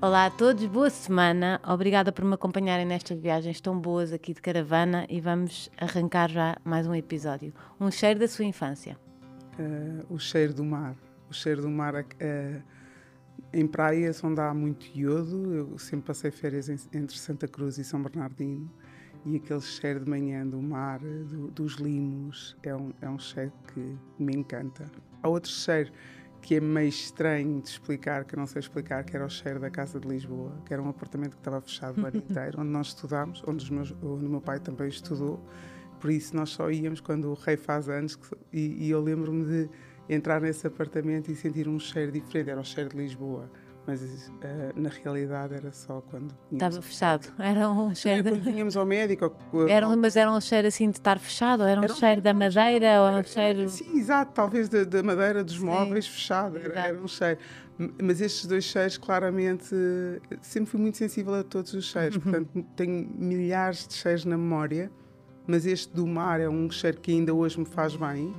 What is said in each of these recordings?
Olá a todos, boa semana. Obrigada por me acompanharem nestas viagens tão boas aqui de caravana e vamos arrancar já mais um episódio. Um cheiro da sua infância. Uh, o cheiro do mar. O cheiro do mar uh, em praias onde há muito iodo. Eu sempre passei férias em, entre Santa Cruz e São Bernardino e aquele cheiro de manhã do mar, do, dos limos, é um, é um cheiro que me encanta. Há outro cheiro que é meio estranho de explicar, que eu não sei explicar, que era o cheiro da Casa de Lisboa, que era um apartamento que estava fechado o ano inteiro, onde nós estudámos, onde, meus, onde o meu pai também estudou, por isso nós só íamos quando o rei faz anos, que, e, e eu lembro-me de entrar nesse apartamento e sentir um cheiro diferente, era o cheiro de Lisboa mas uh, na realidade era só quando. Estava fechado. Era um é cheiro. de... Quando tínhamos ao médico. Ou... mas era um cheiro assim de estar fechado? Ou era um era cheiro da madeira? Era, ou um cheiro. Sim, exato, talvez da, madeira dos móveis Sim, fechado. Era, era, um cheiro. Mas estes dois cheiros, claramente, eh, sempre fui muito sensível a todos os cheiros. Uhum. Portanto, tenho milhares de cheiros na memória, mas este do mar é um cheiro que ainda hoje me faz bem.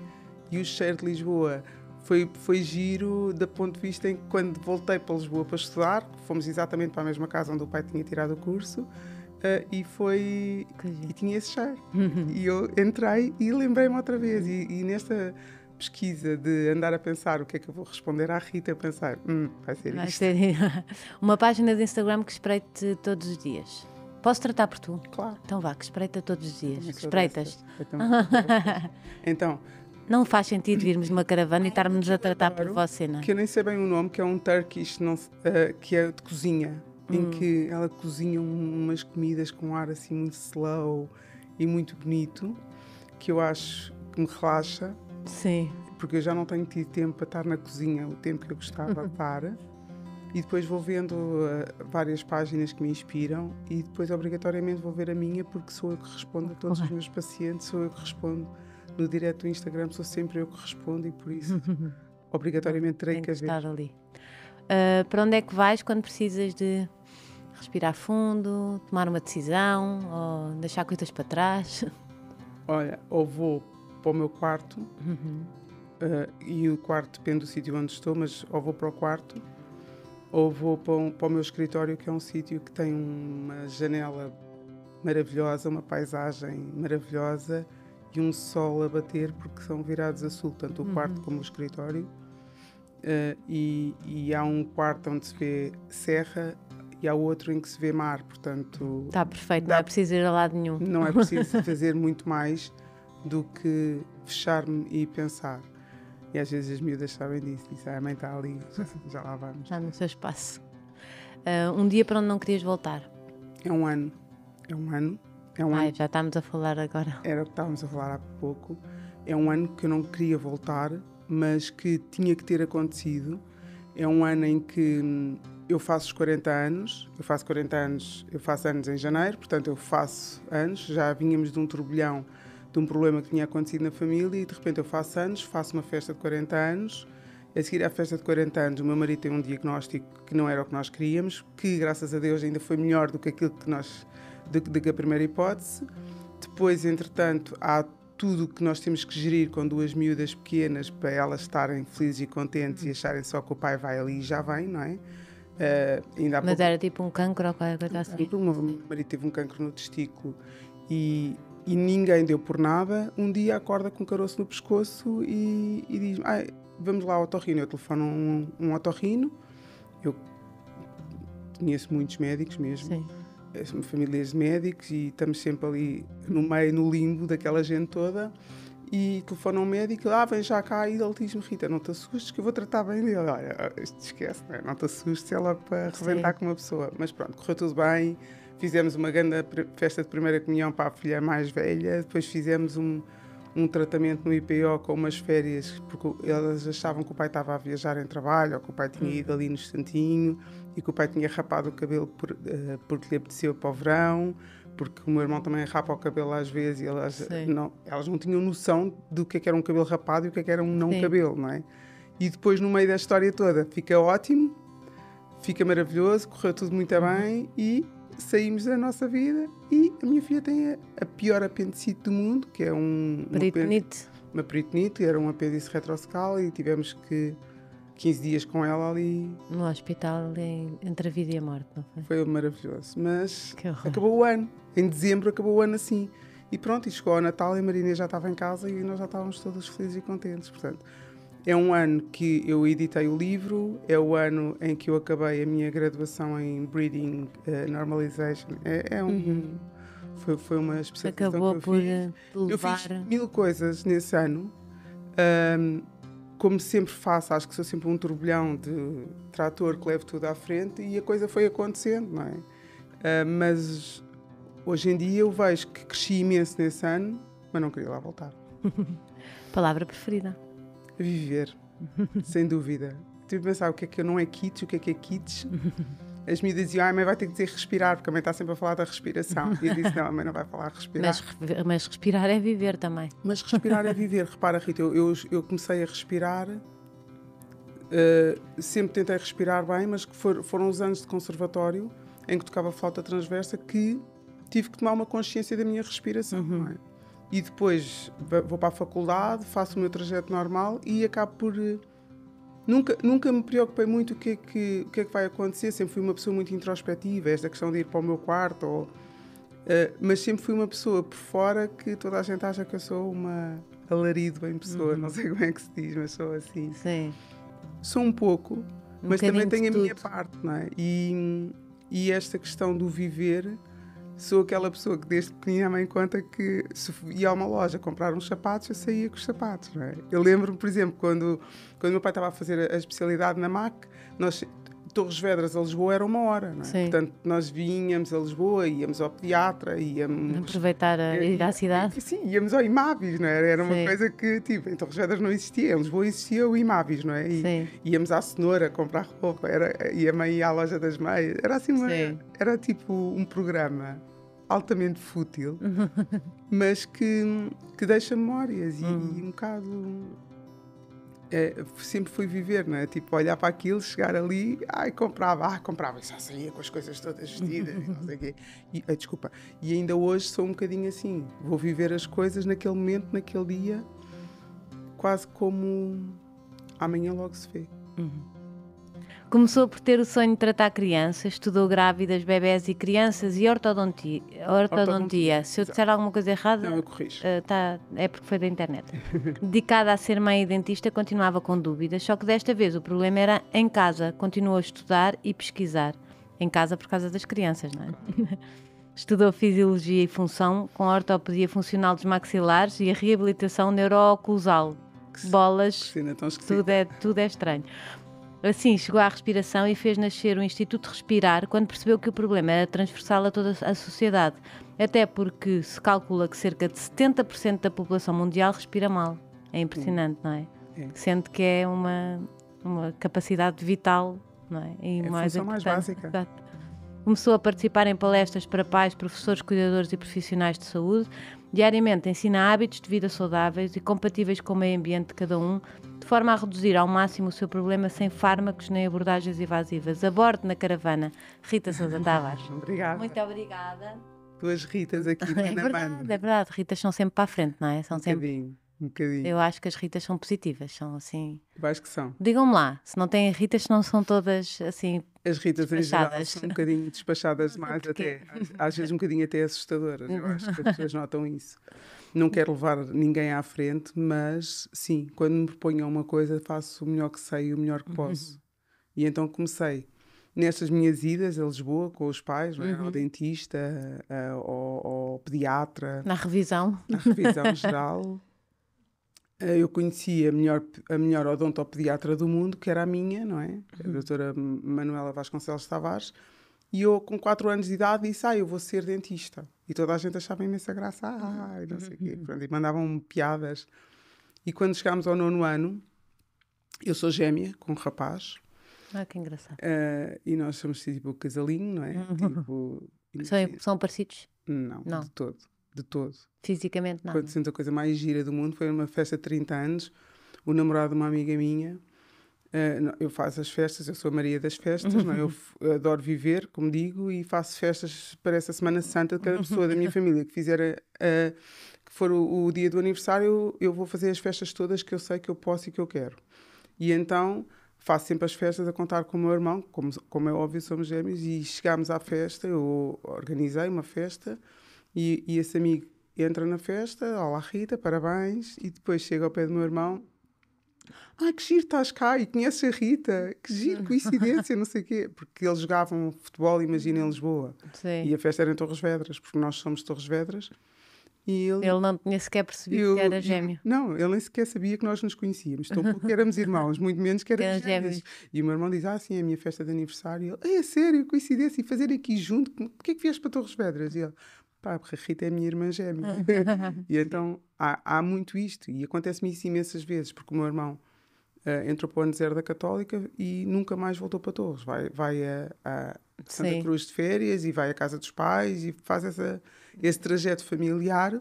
E o cheiro de Lisboa foi, foi giro do ponto de vista em que quando voltei para Lisboa para estudar, fomos exatamente para a mesma casa onde o pai tinha tirado o curso, Uh, e foi e tinha esse cheiro uhum. e eu entrei e lembrei-me outra vez e, e, nesta pesquisa de andar a pensar o que é que eu vou responder à Rita eu pensar hum, vai ser vai isto. ser uma página de Instagram que espreite todos os dias Posso tratar por tu? Claro. Então vá, que espreita todos os dias. Espreitas. Então, Não faz sentido virmos numa caravana e estarmos a tratar por você, não é? Que eu nem sei bem o nome, que é um Turkish, não, uh, que é de cozinha, hum. em que ela cozinha umas comidas com um ar assim muito slow e muito bonito, que eu acho que me relaxa. Sim. Porque eu já não tenho tido tempo para estar na cozinha o tempo que eu gostava para. E depois vou vendo uh, várias páginas que me inspiram e depois obrigatoriamente vou ver a minha porque sou eu que respondo a todos os meus pacientes, sou eu que respondo no direto do Instagram sou sempre eu que respondo e por isso obrigatoriamente terei Tem que haver. estar ali. Uh, para onde é que vais quando precisas de respirar fundo, tomar uma decisão ou deixar coisas para trás? Olha, ou vou para o meu quarto uhum. uh, e o quarto depende do sítio onde estou, mas ou vou para o quarto ou vou para, um, para o meu escritório que é um sítio que tem uma janela maravilhosa, uma paisagem maravilhosa e um sol a bater porque são virados a sul, tanto o uhum. quarto como o escritório. Uh, e, e, há um quarto onde se vê serra e há outro em que se vê mar, portanto... Está perfeito, dá, não é preciso ir a lado nenhum. Não é preciso fazer muito mais do que fechar-me e pensar. E às vezes as miúdas sabem disso, dizem, a ah, mãe está ali, já, já lá vamos. Está no seu espaço. Uh, um dia para onde não querias voltar? É um ano. É um ano. É um Ai, ano... já estamos a falar agora. Era o que estávamos a falar há pouco. É um ano que eu não queria voltar, mas que tinha que ter acontecido. É um ano em que hum, eu faço os 40 anos, eu faço 40 anos, eu faço anos em janeiro, portanto eu faço anos, já vínhamos de um turbilhão, de um problema que tinha acontecido na família e de repente eu faço anos, faço uma festa de 40 anos, a seguir à festa de 40 anos o meu marido tem um diagnóstico que não era o que nós queríamos, que graças a Deus ainda foi melhor do que aquilo que nós da primeira hipótese. Depois, entretanto, há tudo o que nós temos que gerir com duas miúdas pequenas para elas estarem felizes e contentes e acharem só que o pai vai ali e já vem, não é? Uh, ainda Mas pouco... era tipo um cancro ou qualquer coisa assim? Tipo, o meu marido teve um cancro no testículo e, e ninguém deu por nada. Um dia acorda com um caroço no pescoço e, e diz: ah, Vamos lá ao otorrino. Eu telefono um, um otorrino. Eu conheço muitos médicos mesmo. Sim uma eh, famílias de médicos e estamos sempre ali no meio, no limbo daquela gente toda. E telefona um médico, ah, vem já cá, e ele diz-me, Rita, não te assustes que eu vou tratar bem dele. Olha, isto esquece, não, é? não te assustes, é logo para reventar com uma pessoa. Mas pronto, correu tudo bem, fizemos uma grande festa de primeira comunhão para a filha mais velha, depois fizemos um, um tratamento no IPO com umas férias, porque elas achavam que o pai estava a viajar em trabalho ou que o pai tinha hum. ido ali no instantinho e que o pai tinha rapado o cabelo por, uh, porque lhe apeteceu para o verão, porque o meu irmão também rapa o cabelo às vezes e elas, não, elas não tinham noção do que, é que era um cabelo rapado e o que, é que era um não Sim. cabelo, não é? E depois, no meio da história toda, fica ótimo, fica maravilhoso, correu tudo muito uhum. bem e saímos da nossa vida e a minha filha tem a, a pior apendicite do mundo, que é um... Peritonite. Uma peritonite, era um apêndice retroscal e tivemos que 15 dias com ela ali. No hospital, entre a vida e a morte, não foi? Foi maravilhoso. Mas acabou o ano. Em dezembro acabou o ano assim. E pronto, e chegou a Natal e a Marina já estava em casa e nós já estávamos todos felizes e contentes. Portanto, é um ano que eu editei o livro, é o ano em que eu acabei a minha graduação em Breeding uh, Normalization. É, é um. Uhum. Foi, foi uma especialização Acabou que eu por fiz. Eh, levar... Eu fiz mil coisas nesse ano. Um, como sempre faço, acho que sou sempre um turbilhão de trator que levo tudo à frente e a coisa foi acontecendo, não é? Uh, mas hoje em dia eu vejo que cresci imenso nesse ano, mas não queria lá voltar. Palavra preferida? Viver, sem dúvida. Tive de pensar o que é que não é kits, o que é que é kits. as miúdas diziam, ah, a mãe vai ter que dizer respirar, porque a mãe está sempre a falar da respiração. E eu disse, não, a mãe não vai falar respirar. Mas, mas respirar é viver também. Mas respirar é viver. Repara, Rita, eu, eu, eu comecei a respirar, uh, sempre tentei respirar bem, mas for, foram os anos de conservatório em que tocava flauta transversa que tive que tomar uma consciência da minha respiração. Uhum. É? E depois vou para a faculdade, faço o meu trajeto normal e acabo por eh, Nunca, nunca me preocupei muito o que, é que, o que é que vai acontecer, sempre fui uma pessoa muito introspectiva, esta questão de ir para o meu quarto, ou, uh, mas sempre fui uma pessoa por fora que toda a gente acha que eu sou uma alarido em pessoa, uhum. não sei como é que se diz, mas sou assim. Sim. Sou um pouco, um mas também tenho a minha parte, não é? E, e esta questão do viver sou aquela pessoa que desde pequenina a mãe conta que se ia a uma loja comprar uns sapatos, eu saía com os sapatos, é? Eu lembro-me, por exemplo, quando, quando meu pai estava a fazer a especialidade na MAC, nós Torres Vedras a Lisboa era uma hora, não é? Portanto, nós vinhamos a Lisboa, íamos ao pediatra, íamos. Aproveitar a ir à cidade? Sim, íamos ao Imavis, não é? Era uma sim. coisa que, tipo, em Torres Vedras não existia, em Lisboa existia o Imavis, não é? E sim. íamos à cenoura comprar roupa, era, a mãe à loja das meias, era assim, uma, era tipo um programa altamente fútil, mas que, que deixa memórias e, hum. e um bocado é, sempre fui viver, não é? Tipo, olhar para aquilo, chegar ali, ai, comprava, ai, comprava, e já saía com as coisas todas vestidas e não sei o quê. E, ah, desculpa. E ainda hoje sou um bocadinho assim, vou viver as coisas naquele momento, naquele dia, quase como amanhã logo se vê. Uhum. Começou por ter o sonho de tratar crianças, estudou grávidas, bebés e crianças e ortodontia. ortodontia. Se eu disser alguma coisa errada, Não, eu eh, tá, é porque foi da internet. Dedicada a ser mãe e dentista, continuava com dúvidas, só que desta vez o problema era em casa. Continuou a estudar e pesquisar. Em casa por causa das crianças, não é? Estudou Fisiologia e Função com a ortopedia funcional dos maxilares e a reabilitação neurooclusal. bolas, tudo, é, tudo é estranho. Assim, chegou à respiração e fez nascer o Instituto Respirar quando percebeu que o problema era transversal a toda a sociedade, até porque se calcula que cerca de 70% da população mundial respira mal. É impressionante, não é? é. Sendo que é uma, uma capacidade vital, não é? E é mais a mais básica. Começou a participar em palestras para pais, professores, cuidadores e profissionais de saúde. Diariamente ensina hábitos de vida saudáveis e compatíveis com o meio ambiente de cada um forma a reduzir ao máximo o seu problema sem fármacos nem abordagens evasivas. Aborde na caravana. Rita Sousa Tavares. obrigada. Muito obrigada. Tuas Ritas aqui é na verdade, É verdade, Ritas são sempre para a frente, não é? São um sempre... bocadinho, um bocadinho. Eu acho que as Ritas são positivas, são assim. Eu acho que são. Digam-me lá, se não têm Ritas, não são todas assim. As Ritas em geral são um bocadinho despachadas demais, até. Às vezes um bocadinho até assustadoras. Eu acho que as pessoas notam isso. Não quero levar ninguém à frente, mas sim, quando me proponho uma coisa, faço o melhor que sei e o melhor que uhum. posso. Uhum. E então comecei. Nestas minhas idas a Lisboa com os pais, é? uhum. né, ao dentista, a, ao, ao pediatra. Na revisão. Na revisão geral. Eh, eu conheci a melhor, a melhor odontopediatra do mundo, que era a minha, não é? A uhum. doutora Manuela Vasconcelos Tavares. E eu, com 4 anos de idade, disse: Ah, eu vou ser dentista. E toda a gente achava imensa graça, e uhum. não sei o quê. Uhum. Pronto, e mandavam piadas. E quando chegámos ao nono ano, eu sou gêmea com um rapaz. Ah, que engraçado. Uh, e nós somos assim, tipo casalinho, não é? Uhum. tipo, são, são parecidos? Não, não, de todo. De todo. Fisicamente, não. Quando sinto a coisa mais gira do mundo, foi numa festa de 30 anos, o namorado de uma amiga minha Uh, eu faço as festas, eu sou a Maria das Festas, é? uhum. não, eu, adoro viver, como digo, e faço festas para essa Semana Santa de cada uhum. pessoa da minha família que fizer que for o, o, dia do aniversário, eu, eu vou fazer as festas todas que eu sei que eu posso e que eu quero. E então faço sempre as festas a contar com o meu irmão, como, como é óbvio, somos gêmeos, e chegámos à festa, eu organizei uma festa e, e esse amigo entra na festa, olá Rita, parabéns, e depois chega ao pé do meu irmão ah, que giro, estás cá e conheces a Rita, que giro, coincidência, não sei o quê. Porque eles jogavam futebol, imagina, em Lisboa. Sim. E a festa era em Torres Vedras, porque nós somos Torres Vedras. E ele, ele não tinha sequer percebido eu, que era gêmeo. Não, ele nem sequer sabia que nós nos conhecíamos. Tão porque éramos irmãos, muito menos que éramos gêmeos. gêmeos. E o meu irmão diz: Ah, sim, é a minha festa de aniversário. E ele, é sério, coincidência, e fazer aqui junto, porquê é que vieste para Torres Vedras? E ele, pá, porque a Rita é a minha irmã gêmea. e então há, há muito isto, e acontece-me isso imensas vezes, porque o meu irmão uh, entrou para o ano zero da Católica e nunca mais voltou para Torres. Vai, vai a, a Santa Sim. Cruz de férias e vai à casa dos pais e faz essa, esse trajeto familiar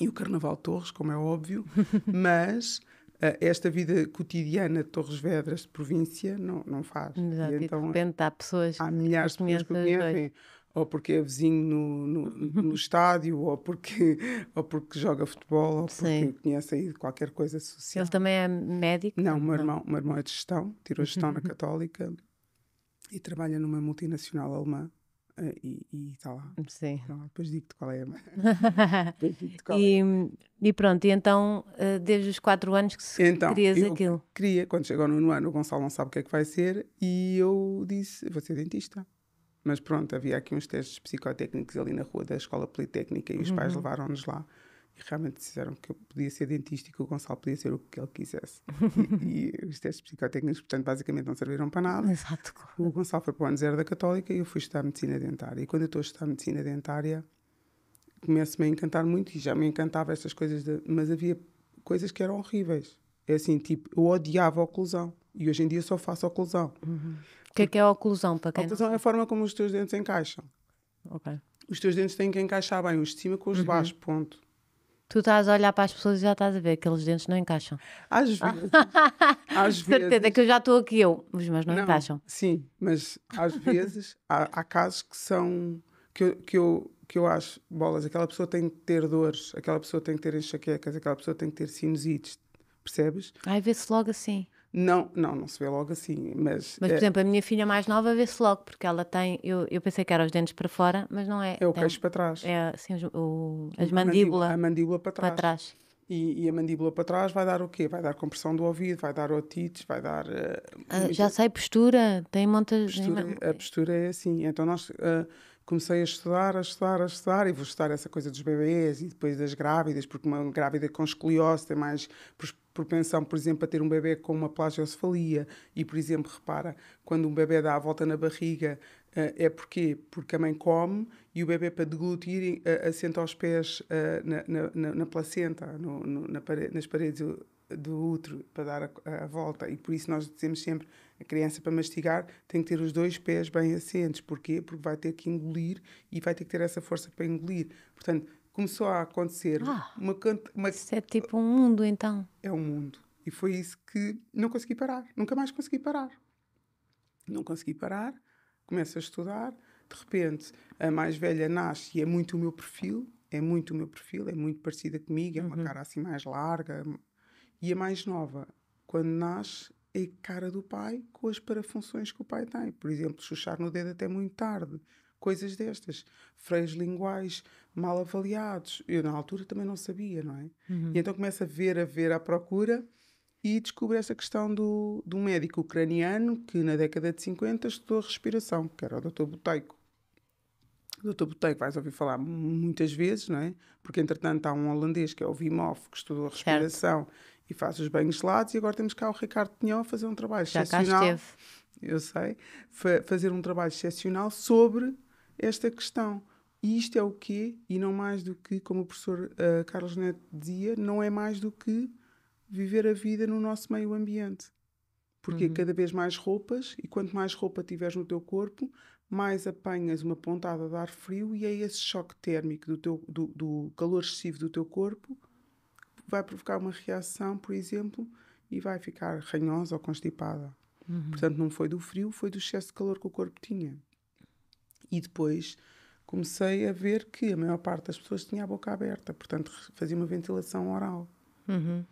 e o Carnaval de Torres, como é óbvio, mas eh, esta vida cotidiana de Torres Vedras, de província, não, não faz. Exato, e então, de repente há pessoas há milhares de pessoas que conhecem ou porque é vizinho no, no, uhum. no estádio, ou porque, ou porque joga futebol, ou porque conhece aí qualquer coisa social. Ele também é médico? Não, o meu, Irmão, meu irmão é de gestão, tirou gestão na uhum. Católica e trabalha numa multinacional alemã. Eh, e, e está lá. Sim. Tá Depois digo-te qual é a. qual e, é. e pronto, e então, eh, desde os 4 anos que se então, querias aquilo? Queria, quando chegou no ano, o Gonçalo não sabe o que é que vai ser, e eu disse: vou ser dentista. Mas pronto, havia aqui uns testes psicotécnicos ali na rua da Escola Politécnica e os uhum. pais levaram-nos lá e realmente disseram que eu podia ser dentista e que o Gonçalo podia ser o que ele quisesse. e, e, os testes psicotécnicos, portanto, basicamente não serviram para nada. Exato. O Gonçalo foi para o ano zero da Católica e eu fui estudar Medicina Dentária. E quando eu estou a estudar Medicina Dentária, começo-me a encantar muito e já me encantava estas coisas, de, mas havia coisas que eram horríveis. É assim, tipo, eu odiava a oclusão e hoje em dia só faço oclusão. Uhum. O que é que é a oclusão para quem? A oclusão não... é a forma como os teus dentes encaixam. Ok. Os teus dentes têm que encaixar bem os de cima com os de uhum. baixo, uhum. ponto. Tu estás a olhar para as pessoas e já estás a ver que aqueles dentes não encaixam. Às vezes. às vezes Certeza que eu já estou aqui, eu. Os meus não, não encaixam. Sim, mas às vezes há, há, casos que são. que eu, que eu que eu acho, bolas, aquela pessoa tem que ter dores, aquela pessoa tem que ter enxaquecas, aquela pessoa tem que ter sinusites, percebes? Ai, vê-se logo assim. Não, não, não se vê logo assim, mas... Mas, por é... exemplo, a minha filha mais nova vê-se logo, porque ela tem... Eu, eu pensei que era os dentes para fora, mas não é. É o tem, queixo para trás. É, assim, o, as mandíbula... A mandíbula para trás. Para trás. E, e, a mandíbula para trás vai dar o quê? Vai dar compressão do ouvido, vai dar otites, vai dar... Uh, ah, já sei, postura, tem muitas... Postura, a postura é assim, então nós... Uh, comecei a estudar, a estudar, a estudar e vou estudar essa coisa dos bebês e depois das grávidas, porque uma grávida com escoliose tem mais propensão, por exemplo, a ter um bebê com uma plagiocefalia. E, por exemplo, repara, quando um bebê dá a volta na barriga, eh, é porquê? Porque a mãe come e o bebê, para deglutir, eh, assenta aos pés eh, na, na, na placenta, no, no, na parede, nas paredes do útero para dar a, a, volta e por isso nós dizemos sempre a criança para mastigar tem que ter os dois pés bem assentes, porquê? Porque vai ter que engolir e vai ter que ter essa força para engolir. Portanto, começou a acontecer ah, uma, uma Isso é tipo um mundo, então. É um mundo. E foi isso que não consegui parar. Nunca mais consegui parar. Não consegui parar. Começo a estudar. De repente, a mais velha nasce e é muito o meu perfil. É muito o meu perfil. É muito parecida comigo. É uma uhum. cara assim mais larga. E a mais nova, quando nasce, é cara do pai com as parafunções que o pai tem. Por exemplo, chuchar no dedo até muito tarde coisas destas. Freios linguais mal avaliados. Eu, na altura, também não sabia, não é? Uhum. E então começo a ver, a ver, à procura e descobre essa questão do, do médico ucraniano que, na década de 50, estudou respiração, que era o Dr. Boteico. O Dr. Boteico vais ouvir falar muitas vezes, não é? Porque, entretanto, há um holandês que é o Vimoff, que estudou respiração certo. e faz os banhos gelados, e agora temos cá o Ricardo Pinhão a fazer um trabalho Já excepcional. Já cá esteve. Eu sei. Fa fazer um trabalho excepcional sobre esta questão. E isto é o quê? E não mais do que, como o professor uh, Carlos Neto dizia, não é mais do que viver a vida no nosso meio ambiente. Porque uhum. cada vez mais roupas, e quanto mais roupa tiveres no teu corpo, mais apanhas uma pontada de ar frio e é esse choque térmico do, teu, do, do calor excessivo do teu corpo que vai provocar uma reação, por exemplo, e vai ficar ranhosa ou constipada. Uhum. Portanto, não foi do frio, foi do excesso de calor que o corpo tinha. E depois comecei a ver que a maior parte das pessoas tinha a boca aberta, portanto fazia uma ventilação oral. Uhum.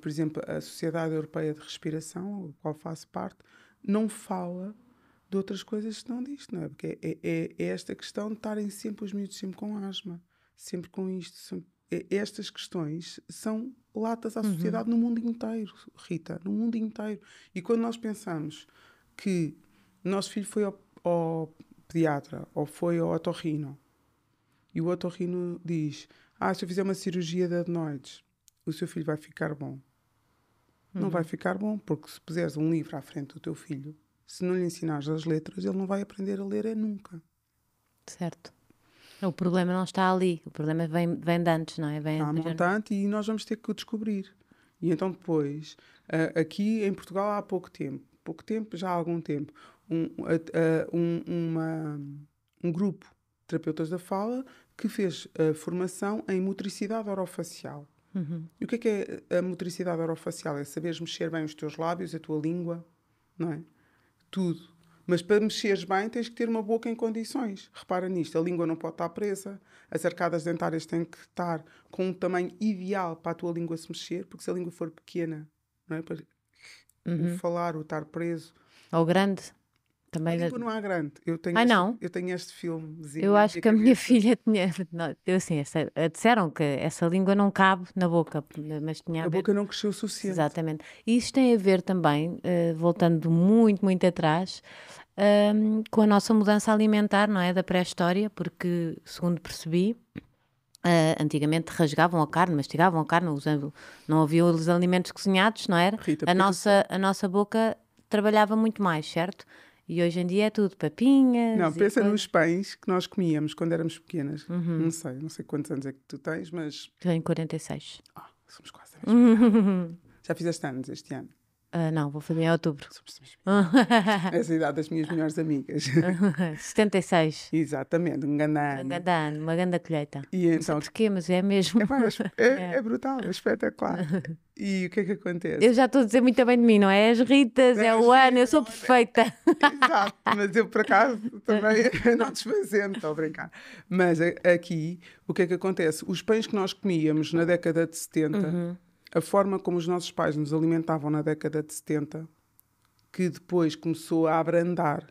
por exemplo, a Sociedade Europeia de Respiração, a qual faço parte, não fala de outras coisas que não disto, não é? Porque é, é, é esta questão de estarem sempre os miúdos sempre com asma, sempre com isto. Sempre, é, estas questões são latas à uhum. sociedade uhum. no mundo inteiro, Rita, no mundo inteiro. E quando nós pensamos que nosso filho foi ao ao pediatra ou foi ao otorrino e o otorrino diz: Ah, se eu fizer uma cirurgia de adenoides, o seu filho vai ficar bom. Uhum. Não vai ficar bom, porque se puseres um livro à frente do teu filho, se não lhe ensinares as letras, ele não vai aprender a ler é nunca. Certo. O problema não está ali, o problema vem, vem de antes, não é? Vem está a montante e nós vamos ter que o descobrir. E então depois, eh, aqui em Portugal há pouco tempo, pouco tempo, já há algum tempo, um, uh, um, uma, um grupo de terapeutas da fala que fez uh, formação em motricidade orofacial. Uhum. E o que é, que é a motricidade orofacial? É saberes mexer bem os teus lábios, a tua língua, não é? Tudo. Mas para mexeres bem tens que ter uma boca em condições. Repara nisto, a língua não pode estar presa, as arcadas dentárias têm que estar com um tamanho ideal para a tua língua se mexer, porque se a língua for pequena, não é? Para uhum. falar, ou estar preso. Ou grande. Também a língua não há grande. Eu tenho ah, este, não? Eu tenho este Eu acho que a minha filha tinha. Não, eu, assim, essa, eh, disseram que essa língua não cabe na boca, eh, mas tinha a, a ver... boca não cresceu o suficiente. Exatamente. E isso tem a ver também, uh, voltando muito, muito atrás, um, com a nossa mudança alimentar, não é? Da pré-história, porque, segundo percebi, Uh, antigamente rasgavam a carne, mastigavam a carne, usando, não havia os alimentos cozinhados, não era? Rita, a, nossa, a nossa boca trabalhava muito mais, certo? E hoje em dia é tudo papinhas. Não, pensa nos pães que nós comíamos quando éramos pequenas. Uhum. Não sei, não sei quantos anos é que tu tens, mas. Tenho 46. Ah, oh, somos quase a mesma. Uhum. Já fizeste anos este ano? Uh, não, vou fazer em outubro. Essa é a idade das minhas melhores amigas. 76. Exatamente, um grande ano. Um grande ano, uma grande colheita. E então, Não porquê, mas é mesmo. É, é, é, é, brutal, é espetacular. E o que é que acontece? Eu já estou a dizer muito bem de mim, não é? As Ritas, é, é o ano, eu sou é? perfeita. Exato, mas eu por acaso também não desfazendo, estou a brincar. Mas aqui, o que é que acontece? Os pães que nós comíamos na década de 70, uhum a forma como os nossos pais nos alimentavam na década de 70, que depois começou a abrandar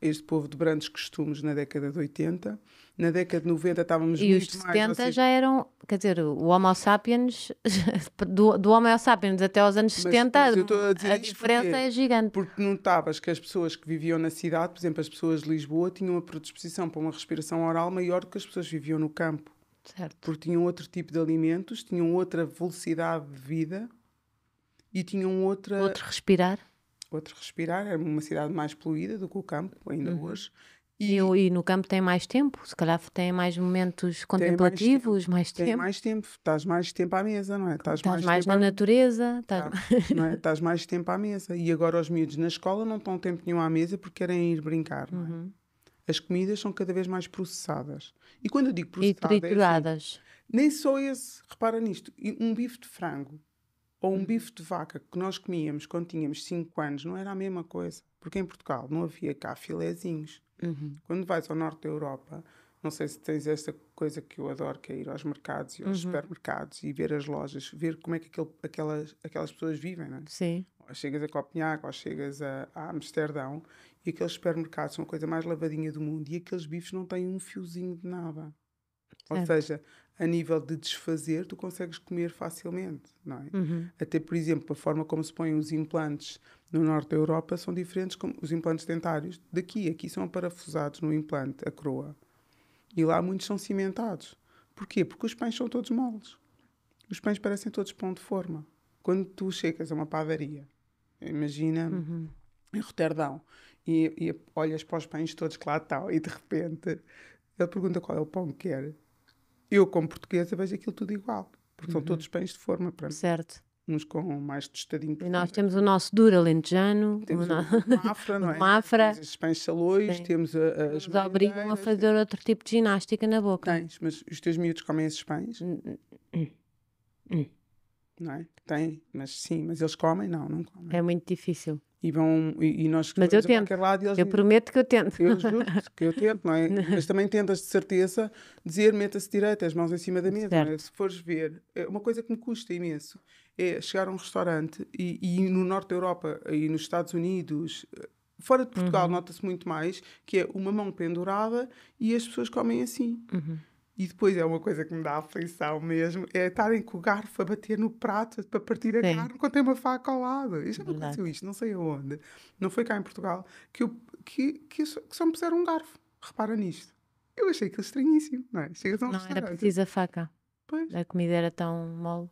este povo de brandos costumes na década de 80. Na década de 90 estávamos e muito os 70 mais, assim... já eram, quer dizer, o Homo sapiens, do, do Homo sapiens até aos anos 70, mas a, a diferença porque, é gigante. Porque notavas que as pessoas que viviam na cidade, por exemplo, as pessoas de Lisboa, tinham uma predisposição para uma respiração oral maior do que as pessoas que viviam no campo. Certo. Porque tinham outro tipo de alimentos, tinham outra velocidade de vida e tinham outra. Outro respirar? Outro respirar. Era uma cidade mais poluída do que o campo, ainda uhum. hoje. E, e, e, no campo tem mais tempo? Se calhar tem mais momentos contemplativos, mais tempo. Tem mais tempo, estás mais, tempo à mesa, não é? Estás mais, mais na à... natureza. Tá, tá- é? Estás... é? mais tempo à mesa. E agora os miúdos na escola não estão tempo nenhum à mesa porque querem ir brincar, não é? Uhum as comidas são cada vez mais processadas. E quando eu digo processadas. E trituradas. É assim, nem só esse, repara nisto, um bife de frango ou um bife de vaca que nós comíamos quando tínhamos 5 anos não era a mesma coisa. Porque em Portugal não havia cá filezinhos. Uhum. Quando vais ao norte da Europa, não sei se tens esta coisa que eu adoro, que é ir aos mercados e aos uhum. supermercados e ver as lojas, ver como é que aquele, aquelas, aquelas pessoas vivem, não é? Sim ou chegas a Copenhague, ou chegas a, a Amsterdão, e aqueles supermercados são a coisa mais lavadinha do mundo, e aqueles bifes não têm um fiozinho de nada. Certo. Ou seja, a nível de desfazer, tu consegues comer facilmente, não é? Uhum. Até, por exemplo, a forma como se põem os implantes no norte da Europa são diferentes como os implantes dentários daqui. Aqui são parafusados no implante, a coroa. E lá muitos são cimentados. Porquê? Porque os pães são todos moles. Os pães parecem todos pão de forma. Quando tu chegas a uma padaria imagina, uhum. em Roterdão, e, e, olhas para os pães todos que lá estão, e de repente ele pergunta qual é o pão que quer. Eu, como portuguesa, vejo aquilo tudo igual, porque uhum. são todos pães de forma para Certo. Uns com mais tostadinho. E nós temos o nosso duro alentejano, temos o, nosso... o mafra, não é? Mafra. Temos os pães salões, temos a, a as. Nos obrigam a fazer tem... outro tipo de ginástica na boca. Tens, mas os teus miúdos comem esses pães? Hum. Hum. hum, hum não é? Tem, mas sim, mas eles comem? Não, não comem. É muito difícil. E vão, e, e nós mas eu tento. Lado eu prometo que eu tento. Eu juro que eu tento, não é? mas também tentas, de certeza, dizer meta-se direito, as mãos em cima da mesa. É? Se fores ver, é uma coisa que me custa imenso é chegar a um restaurante e, e no Norte da Europa e nos Estados Unidos eh, Fora de Portugal, uhum. nota-se muito mais que é uma mão pendurada e as pessoas comem assim. Uhum. E depois é uma coisa que me dá aflição mesmo, é estarem com o garfo a bater no prato para partir a Sim. carne quando tem uma faca ao lado. isso já me aconteceu isto, não sei aonde. Não foi cá em Portugal que, eu, que, que, que só me puseram um garfo. Repara nisto. Eu achei aquilo estranhíssimo, não é? Chegas a um não, era preciso a faca. Pois. A comida era tão mole.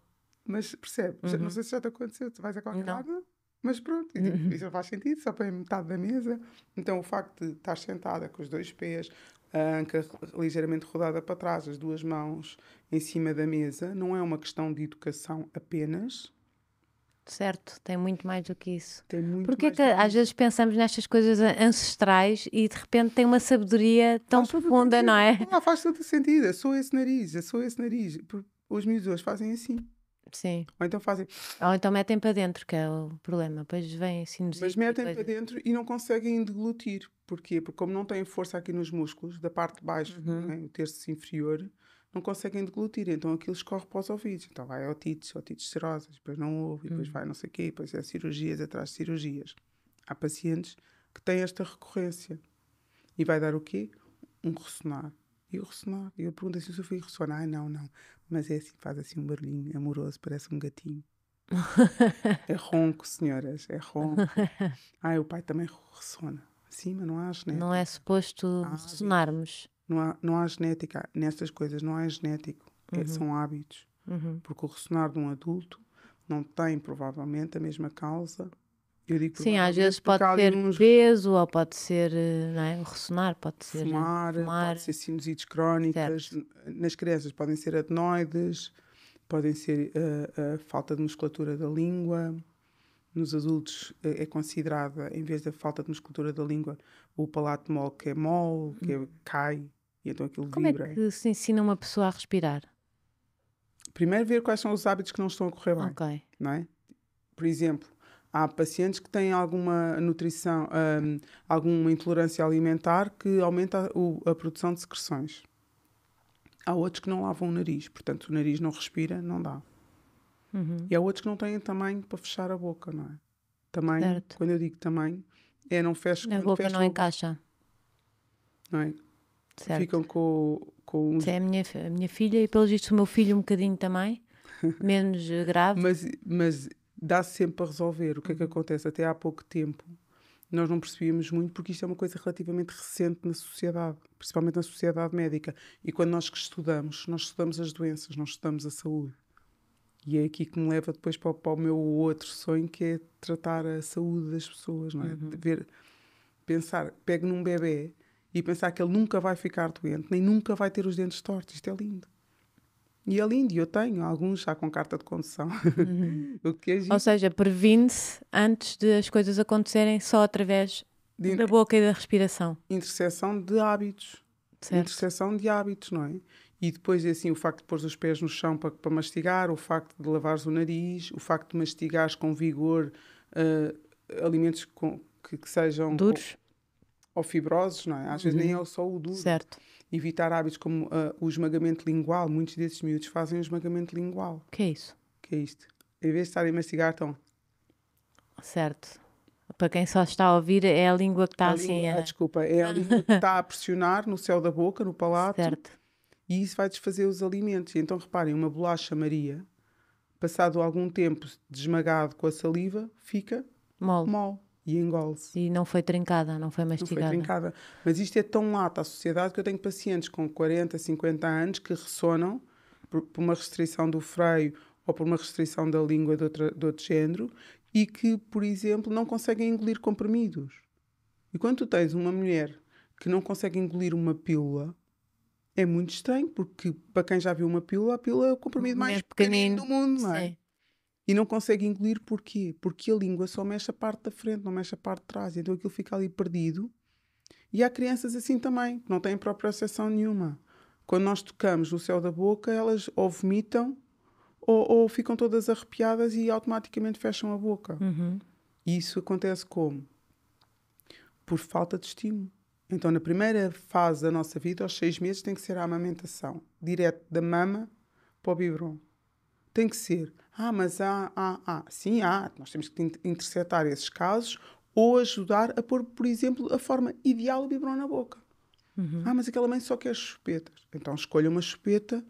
Mas percebe, uhum. não sei se já te aconteceu, tu vais a qualquer não. lado, mas pronto, uhum. isso não faz sentido, só põe metade da mesa. Então o facto de estar sentada com os dois pés, a anca ligeiramente rodada para trás, as duas mãos em cima da mesa, não é uma questão de educação apenas. Certo, tem muito mais do que isso. Tem muito Porque mais que, às vezes pensamos nestas coisas ancestrais e de repente tem uma sabedoria tão faz profunda, não é? Não, faz todo sentido. sou esse nariz, sou esse nariz. Os meus hoje fazem assim. Sim. Ou então fazem. Ou então metem para dentro, que é o problema. Depois vem assim Mas metem para dentro e não conseguem deglutir. Porquê? Porque como não têm força aqui nos músculos, da parte de baixo, uhum. né, o terço inferior, não conseguem deglutir. Então aquilo escorre para os ouvidos. Então vai otites, otites serosas, depois não ouve, depois uhum. vai não sei o quê, depois é cirurgias atrás de cirurgias. Há pacientes que têm esta recorrência. E vai dar o quê? Um ressonar. E o ressonar. E eu pergunto assim, se eu filho ressona? Ah, não, não. Mas é assim, faz assim um barulhinho amoroso, parece um gatinho. é ronco, senhoras, é ronco. Ai, o pai também ressona. Sim, mas não há genética. Não é suposto há ressonarmos. Não há, não há genética. Nestas coisas não é genético. Uhum. São hábitos. Uhum. Porque o ressonar de um adulto não tem provavelmente a mesma causa eu digo Sim, às vezes pode ser uns... peso ou pode ser eh, não é? ressonar, pode ser fumar, eh, fumar. pode ser sinusites crónicas. Certo. Nas crianças podem ser adenoides, podem ser uh, eh, a falta de musculatura da língua. Nos adultos uh, é considerada, em vez da falta de musculatura da língua, o palato mole que é mole, que é, hum. cai, e então aquilo Como é vibra. Como é que se ensina uma pessoa a respirar? Primeiro ver quais são os hábitos que não estão a correr bem, não é? Por exemplo, há pacientes que têm alguma nutrição, um, alguma intolerância alimentar que aumenta o, a produção de secreções. Há outros que não lavam o nariz, portanto, o nariz não respira, não dá. Uhum. E há outros que não têm tamanho para fechar a boca, não é? Tamanho, certo. quando eu digo tamanho, é não fecha... A boca não encaixa. Não é? Certo. Ficam com, com uns... É a minha, a minha filha e, pelos vistos, o meu filho um bocadinho também, menos grave. Mas, mas dá -se sempre a resolver. O que é que acontece? Até há pouco tempo nós não percebíamos muito, porque isto é uma coisa relativamente recente na sociedade, principalmente na sociedade médica. E quando nós que estudamos, nós estudamos as doenças, nós estudamos a saúde. E é aqui que me leva depois para, para o meu outro sonho, que é tratar a saúde das pessoas, não é? Uhum. Ver, pensar, pego num bebê e pensar que ele nunca vai ficar doente, nem nunca vai ter os dentes tortos. Isto é lindo. E é lindo, eu tenho alguns já com carta de condução. Uhum. o que é Ou seja, previne-se antes de as coisas acontecerem só através de, da boca e da respiração. Interseção de hábitos. Certo. Interseção de hábitos, não é? E depois, é assim, o facto de pôr os pés no chão para, para mastigar, o facto de lavares o nariz, o facto de mastigares com vigor uh, alimentos com, que, que, sejam... Duros? Ou, ou, fibrosos, não é? Às uhum. vezes nem uhum. é só o duro. Certo evitar hábitos como uh, o esmagamento lingual. Muitos desses miúdos fazem o esmagamento lingual. O que é isso? que é isto? Em vez de estarem a mastigar, estão. Certo. Para quem só está a ouvir, é a língua que está a assim. Língua, ah, desculpa, é a língua que está a pressionar no céu da boca, no palato. Certo. E isso vai desfazer os alimentos. Então, reparem, uma bolacha Maria, passado algum tempo desmagado com a saliva, fica mole. mole e engole-se. E não foi trincada, não foi mastigada. Não foi trincada. Mas isto é tão lata à sociedade que eu tenho pacientes com 40, 50 anos que ressonam por, por uma restrição do freio ou por uma restrição da língua de, outra, de outro género e que, por exemplo, não conseguem engolir comprimidos. E quando tu tens uma mulher que não consegue engolir uma pílula, é muito estranho, porque para quem já viu uma pílula, a pílula é o comprimido mais, mais pequenino, pequenino do mundo, não é? Sim. E não consegue engolir porquê? Porque a língua só mexe a parte da frente, não mexe a parte de trás. Então aquilo fica ali perdido. E há crianças assim também, que não têm própria exceção nenhuma. Quando nós tocamos no céu da boca, elas ou vomitam ou, ou ficam todas arrepiadas e automaticamente fecham a boca. Uhum. E isso acontece como? Por falta de estímulo. Então, na primeira fase da nossa vida, aos seis meses, tem que ser a amamentação, direto da mama para o biberon tem que ser. Ah, mas há, há, há. Sim, há. Nós temos que interceptar esses casos ou ajudar a pôr, por exemplo, a forma ideal do biberon na boca. Uhum. Ah, mas aquela mãe só quer chupetas. Então escolha uma chupeta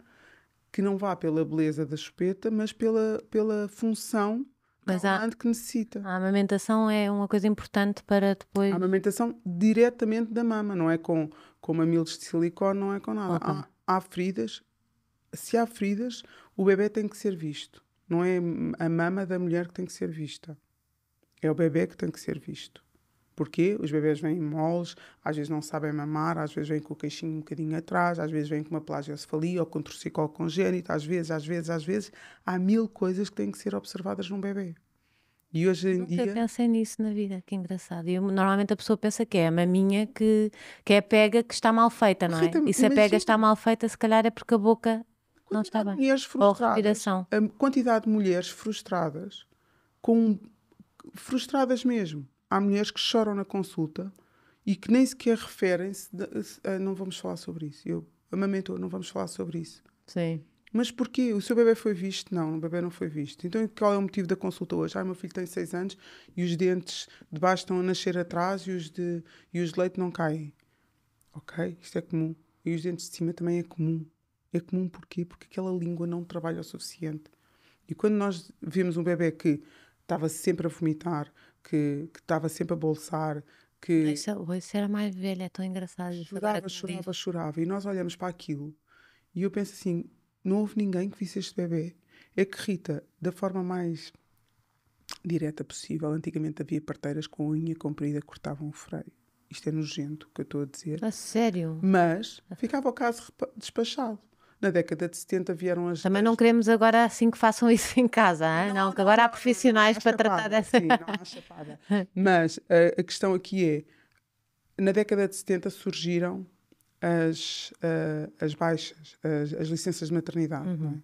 que não vá pela beleza da chupeta, mas pela, pela função mas a que necessita. A amamentação é uma coisa importante para depois. A amamentação diretamente da mama, não é com, com mamilos de silicone, não é com nada. Okay. Há, há feridas se há feridas, o bebê tem que ser visto. Não é a mama da mulher que tem que ser vista. É o bebê que tem que ser visto. Porque os bebés vêm moles, às vezes não sabem mamar, às vezes vêm com o queixinho um bocadinho atrás, às vezes vêm com uma plagiocefalia ou com torcicolo congénito, às vezes, às vezes, às vezes. Há mil coisas que têm que ser observadas num bebê. E hoje em Nunca dia. Eu pensei nisso na vida, que engraçado. Eu, normalmente a pessoa pensa que é a maminha que, que é a pega que está mal feita, não é? Rita, e se imagina... a pega está mal feita, se calhar é porque a boca Mulheres frustradas, a quantidade de mulheres frustradas, com, frustradas mesmo. Há mulheres que choram na consulta e que nem sequer referem-se. Não vamos falar sobre isso. Eu amamentou, não vamos falar sobre isso. Sim. Mas porquê? O seu bebê foi visto? Não, o bebê não foi visto. Então qual é o motivo da consulta hoje? Ah, meu filho tem 6 anos e os dentes de baixo estão a nascer atrás e os de, e os de leite não caem. Ok? Isto é comum. E os dentes de cima também é comum. É comum porquê? Porque aquela língua não trabalha o suficiente. E quando nós vemos um bebê que estava sempre a vomitar, que estava sempre a bolsar, que. Isso, isso era mais velho, é tão engraçado. Chorava, chorava, chorava. E nós olhamos para aquilo e eu penso assim: não houve ninguém que visse este bebê. É que Rita, da forma mais direta possível, antigamente havia parteiras com unha comprida que cortavam o freio. Isto é nojento o que eu estou a dizer. A sério? Mas ah. ficava o caso despachado na década de 70 vieram as. Também não queremos agora assim que façam isso em casa, hein? não, não que agora não, há profissionais para chapada, tratar dessa. Sim, não há chapada. Mas a, eh, a questão aqui é: na década de 70 surgiram as, uh, as baixas, as, as, licenças de maternidade. É? Uhum.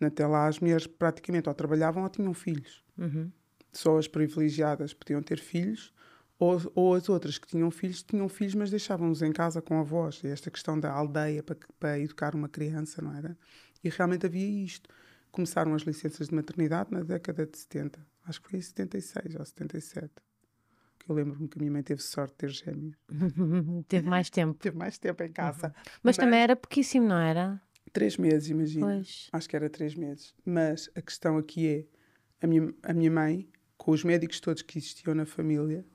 É? Até lá as mulheres praticamente ou trabalhavam ou tinham filhos. Uhum. Só as privilegiadas podiam ter filhos ou, ou as outras que tinham filhos, tinham filhos, mas deixavam-nos em casa com avós. E esta questão da aldeia para, para educar uma criança, não era? E realmente havia isto. Começaram as licenças de maternidade na década de 70. Acho que foi em 76 ou 77 que eu lembro-me que a minha mãe teve sorte de ter gêmeos. teve mais tempo. Teve mais tempo em casa. Uhum. Mas, Mas, também era pouquíssimo, não era? Três meses, imagino. Pois. Acho que era três meses. Mas a questão aqui é: a minha, a minha mãe, com os médicos todos que existiam na família,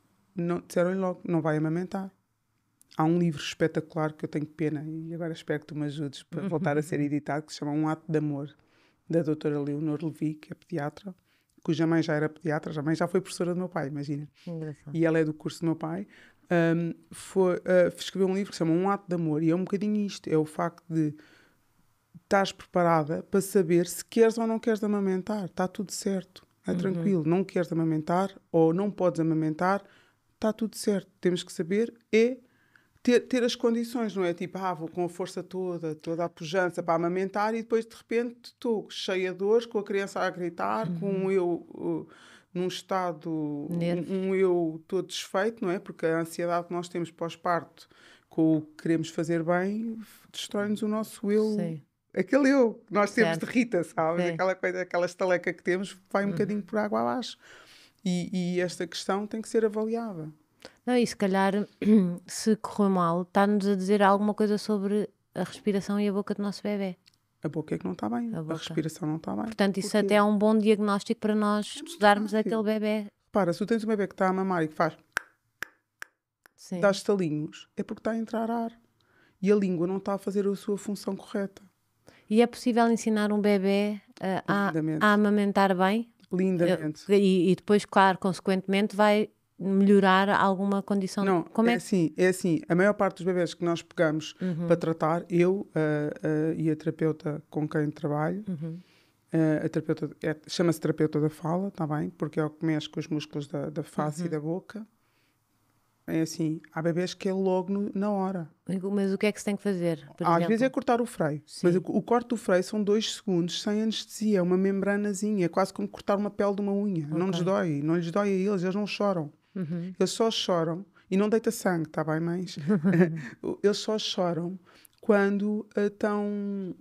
disseram-lhe logo, não vai amamentar. Há um livro espetacular que eu tenho pena e agora espero que tu me ajudes para voltar a ser editado, que se chama Um Ato de Amor, da doutora Leonor Levi, que é pediatra, cuja mãe já era pediatra, já mãe já foi professora do meu pai, imagina. Engraçado. E ela é do curso do meu pai. Um, foi, uh, escreveu um livro que se chama Um Ato de Amor e é um bocadinho isto, é o facto de estás preparada para saber se queres ou não queres amamentar, está tudo certo, é uhum. tranquilo, não queres amamentar ou não podes amamentar, está tudo certo. Temos que saber é ter, ter as condições, não é? Tipo, ah, vou com a força toda, toda a pujança para amamentar e depois de repente estou cheia de dores, com a criança a gritar, uhum. com eu uh, num estado, um, um eu todo desfeito, não é? Porque a ansiedade que nós temos pós-parto com o que queremos fazer bem destrói-nos o nosso eu. Sim. Aquele eu que nós temos certo. de Rita, sabes? Aquela coisa, aquela estaleca que temos vai um uhum. bocadinho por água abaixo. E, e esta questão tem que ser avaliada. Não, e se calhar, se correu mal, está-nos a dizer alguma coisa sobre a respiração e a boca do nosso bebê. A boca é que não está bem, a, a respiração não está bem. Portanto, isso Porque... até é um bom diagnóstico para nós é estudarmos aquele bebê. Para, se tu tens um bebê que está a mamar e que faz Sim. dá estalinhos, é porque está a entrar ar. E a língua não está a fazer a sua função correta. E é possível ensinar um bebê uh, a, a, amamentar bem? lindamente. E, e depois, claro, consequentemente vai melhorar alguma condição? Não, Como é, é assim, é assim, a maior parte dos bebés que nós pegamos uhum. para tratar, eu uh, uh, e a terapeuta com quem trabalho, uhum. uh, a terapeuta é, chama-se terapeuta da fala, está bem? Porque é o que mexe com os músculos da, da face uhum. e da boca. É assim, há bebês que é logo no, na hora. Mas o que é que se tem que fazer? Às vezes é cortar o freio. Sim. Mas o, o, corte do freio são dois segundos sem anestesia, é uma membranazinha, é quase como cortar uma pele de uma unha. Okay. Não lhes dói, não lhes dói a eles, eles não choram. Uhum. Eles só choram, e não deita sangue, está bem, mães? eles só choram quando estão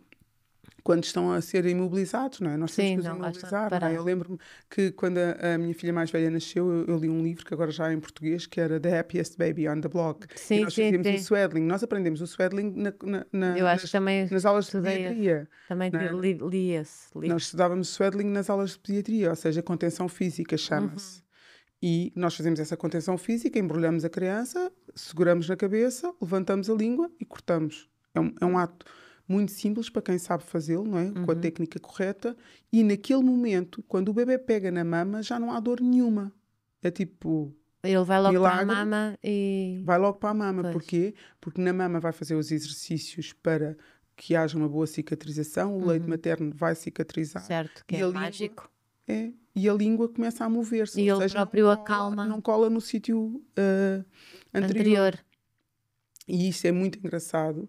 quando estão a ser imobilizados, não é? Nós temos Sim, que os não, imobilizar, não é? Eu lembro-me que quando a, a, minha filha mais velha nasceu, eu, eu, li um livro que agora já é em português, que era The Happiest Baby on the Block. Sim, e nós sim, fazíamos sim. o swaddling. Nós aprendemos o nas na, na, na eu acho nas, também nas aulas de pediatria. Também é? li, li esse livro. Nós estudávamos swaddling nas aulas de pediatria, ou seja, contenção física chama-se. Uhum. E nós fazemos essa contenção física, embrulhamos a criança, seguramos na cabeça, levantamos a língua e cortamos. é um, é um uhum. ato muito simples para quem sabe fazê-lo, não é? Uhum. Com a uhum. técnica correta. E naquele momento, quando o bebê pega na mama, já não há dor nenhuma. É tipo. Ele vai logo milagre. para a mama e. Vai logo para a mama. Pois. Porquê? Porque na mama vai fazer os exercícios para que haja uma boa cicatrização, o uhum. leite materno vai cicatrizar. Certo, que e é mágico. é, e a língua começa a mover-se. E ele seja, próprio cola, acalma. Não cola no sítio uh, anterior. anterior. E isso é muito engraçado,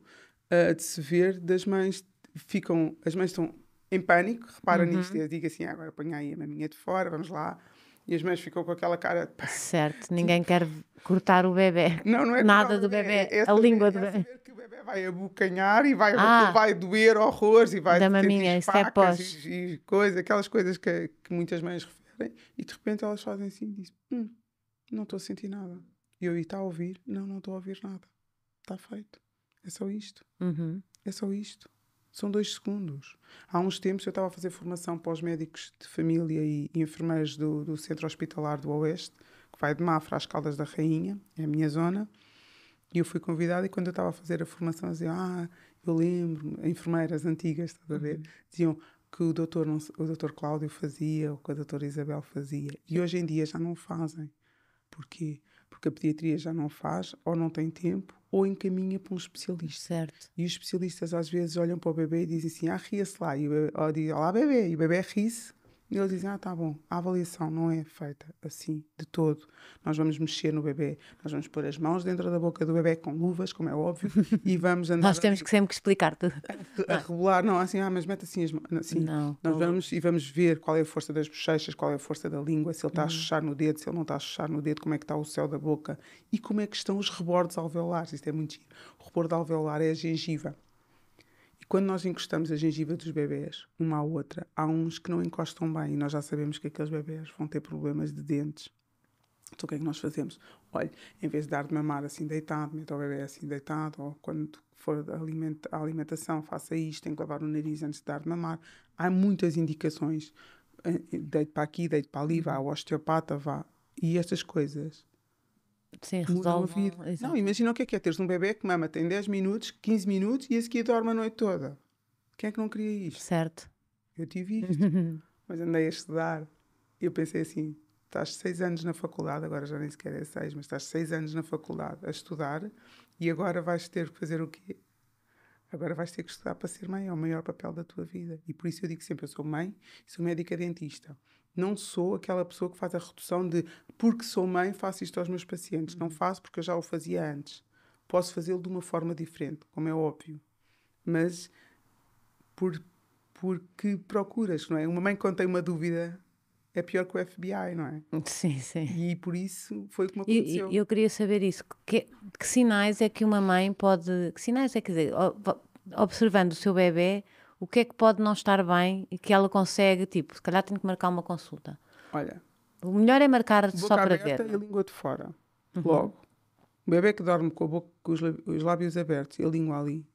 uh, de se ver das mães ficam, as mães estão em pânico, reparam uhum. nisto, eu digo assim, ah, agora ponha aí a maminha de fora, vamos lá. E as mães ficam com aquela cara de Certo, tipo ninguém quer cortar o bebê. Não, não é Nada do bebê, é a língua do é bebê. que o bebê vai abocanhar e vai, ah, vai doer horrores e vai da maminha, isso é pós. E, e aquelas coisas que, que muitas mães referem. E de repente elas fazem assim e dizem, hum, não estou a sentir nada. E eu, e está a ouvir? Não, não estou a ouvir nada. Está feito. É só isto. Uhum. É só isto. São dois segundos. Há uns tempos eu estava a fazer formação para os médicos de família e, e enfermeiros do, do Centro Hospitalar do Oeste, que vai de Mafra às Caldas da Rainha, é a minha zona. E eu fui convidada, e quando eu estava a fazer a formação, dizia: Ah, eu lembro, enfermeiras antigas, estás a ver? Uhum. Diziam que o doutor, não, o doutor Cláudio fazia, ou que a doutora Isabel fazia. E hoje em dia já não fazem. Porquê? Porque a pediatria já não faz, ou não tem tempo, ou encaminha para um especialista. Certo. E os especialistas às vezes olham para o bebê e dizem assim, ah, ria-se lá. E o bebê, ou olá bebê, e o bebê ri-se e eles dizem: Ah, tá bom, a avaliação não é feita assim de todo. Nós vamos mexer no bebê, nós vamos pôr as mãos dentro da boca do bebê com luvas, como é óbvio, e vamos andar. nós temos que sempre explicar tudo. A, a regular, não, assim, ah, mas mete assim as mãos. Assim, não, nós não. vamos e vamos ver qual é a força das bochechas, qual é a força da língua, se ele está uhum. a chuchar no dedo, se ele não está a chuchar no dedo, como é que está o céu da boca e como é que estão os rebordos alveolares. Isto é muito giro. O rebordo alveolar é a gengiva. Quando nós encostamos a gengiva dos bebés uma à outra, há uns que não encostam bem e nós já sabemos que aqueles bebés vão ter problemas de dentes. Então o que é que nós fazemos? Olha, em vez de dar de mamar assim deitado, mete o bebê assim deitado, ou quando for a alimentação, faça isto, tem que lavar o nariz antes de dar de mamar. Há muitas indicações. Eh, eh, deito para aqui, deito para ali, vá ao osteopata, vá. E estas coisas Sim, é resolve. Não, imagina o que é que é teres um bebê que mama tem 10 minutos, 15 minutos e a seguir dorme a noite toda. Quem é que não queria isto? Certo. Eu tive isto, mas andei a estudar. E eu pensei assim: estás seis anos na faculdade, agora já nem sequer é seis, mas estás seis anos na faculdade a estudar e agora vais ter que fazer o quê? Agora vais ter que estudar para ser mãe, é o maior papel da tua vida. E por isso eu digo sempre: eu sou mãe, sou médica dentista. Não sou aquela pessoa que faz a redução de porque sou mãe, faço isto aos meus pacientes. Não faço porque eu já o fazia antes. Posso fazê-lo de uma forma diferente, como é óbvio. Mas por, porque procuras, não é? Uma mãe quando tem uma dúvida é pior que o FBI, não é? Sim, sim. E por isso foi como aconteceu. E, eu queria saber isso. Que, que, sinais é que uma mãe pode... Que sinais é, quer dizer, observando o seu bebê, o que é que pode não estar bem e que ela consegue, tipo, se calhar tem que marcar uma consulta. Olha, o melhor é marcar boca só para ver. e língua de fora. Uhum. Logo. O bebê que dorme com a boca, com os lábios abertos e a língua ali,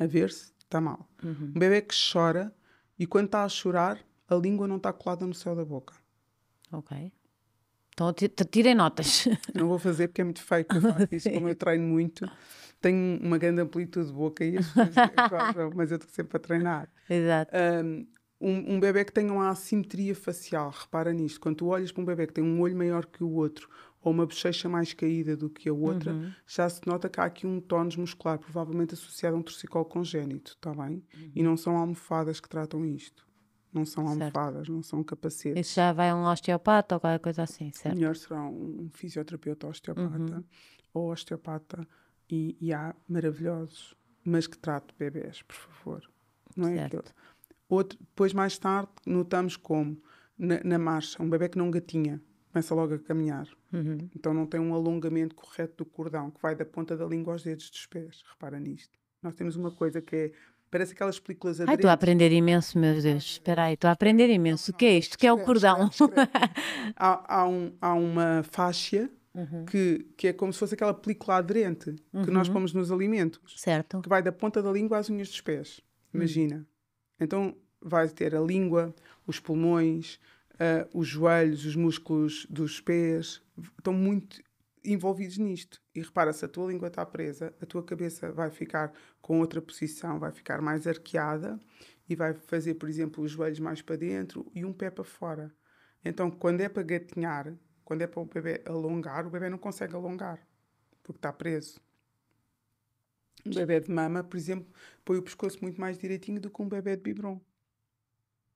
a ver-se, está mal. Uhum. Um bebê que chora e quando está a chorar, a língua não está colada no céu da boca. Ok. Então tirem notas. Não vou fazer porque é muito feio que eu faço isso, como eu treino muito. Tenho uma grande amplitude de boca e isso, mas eu estou sempre a treinar. Exato. Um, um, um bebê que tenha uma assimetria facial, repara nisto, quando tu olhas para um bebê que tem um olho maior que o outro ou uma bochecha mais caída do que a outra, uhum. já se nota que há aqui um tónus muscular, provavelmente associado a um torcicolo congénito, está bem? Uhum. E não são almofadas que tratam isto. Não são certo. almofadas, não são capacetes. Isso já vai um osteopata ou qualquer coisa assim, certo? Melhor será um, fisioterapeuta osteopata uhum. ou osteopata. E, e há maravilhosos, mas que trate bebés, por favor. Não é certo. aquilo. Outro, depois, mais tarde, notamos como na, na marcha, um bebê que não gatinha começa logo a caminhar. Uhum. Então não tem um alongamento correto do cordão, que vai da ponta da língua aos dedos dos pés. Repara nisto. Nós temos uma coisa que é. Parece aquelas películas aderentes. Ai, estou a aprender imenso, meu Deus. Espera aí, estou a aprender imenso. Não, não, o que é isto? O que é o cordão? Espera, espera. há, há, um, há uma faixa Uhum. que, que é como se fosse aquela película aderente que nós uhum. pomos nos alimentos. Certo. Que vai da ponta da língua às unhas dos pés. Hum. Imagina. Uhum. Então vai ter a língua, os pulmões, uh, os joelhos, os músculos dos pés, estão muito envolvidos nisto. E repara, se a tua língua está presa, a tua cabeça vai ficar com outra posição, vai ficar mais arqueada e vai fazer, por exemplo, os joelhos mais para dentro e um pé para fora. Então, quando é para gatinhar, quando é para o bebê alongar, o bebê não consegue alongar porque está preso. Um bebê de mama, por exemplo, põe o pescoço muito mais direitinho do que um bebê de biberon.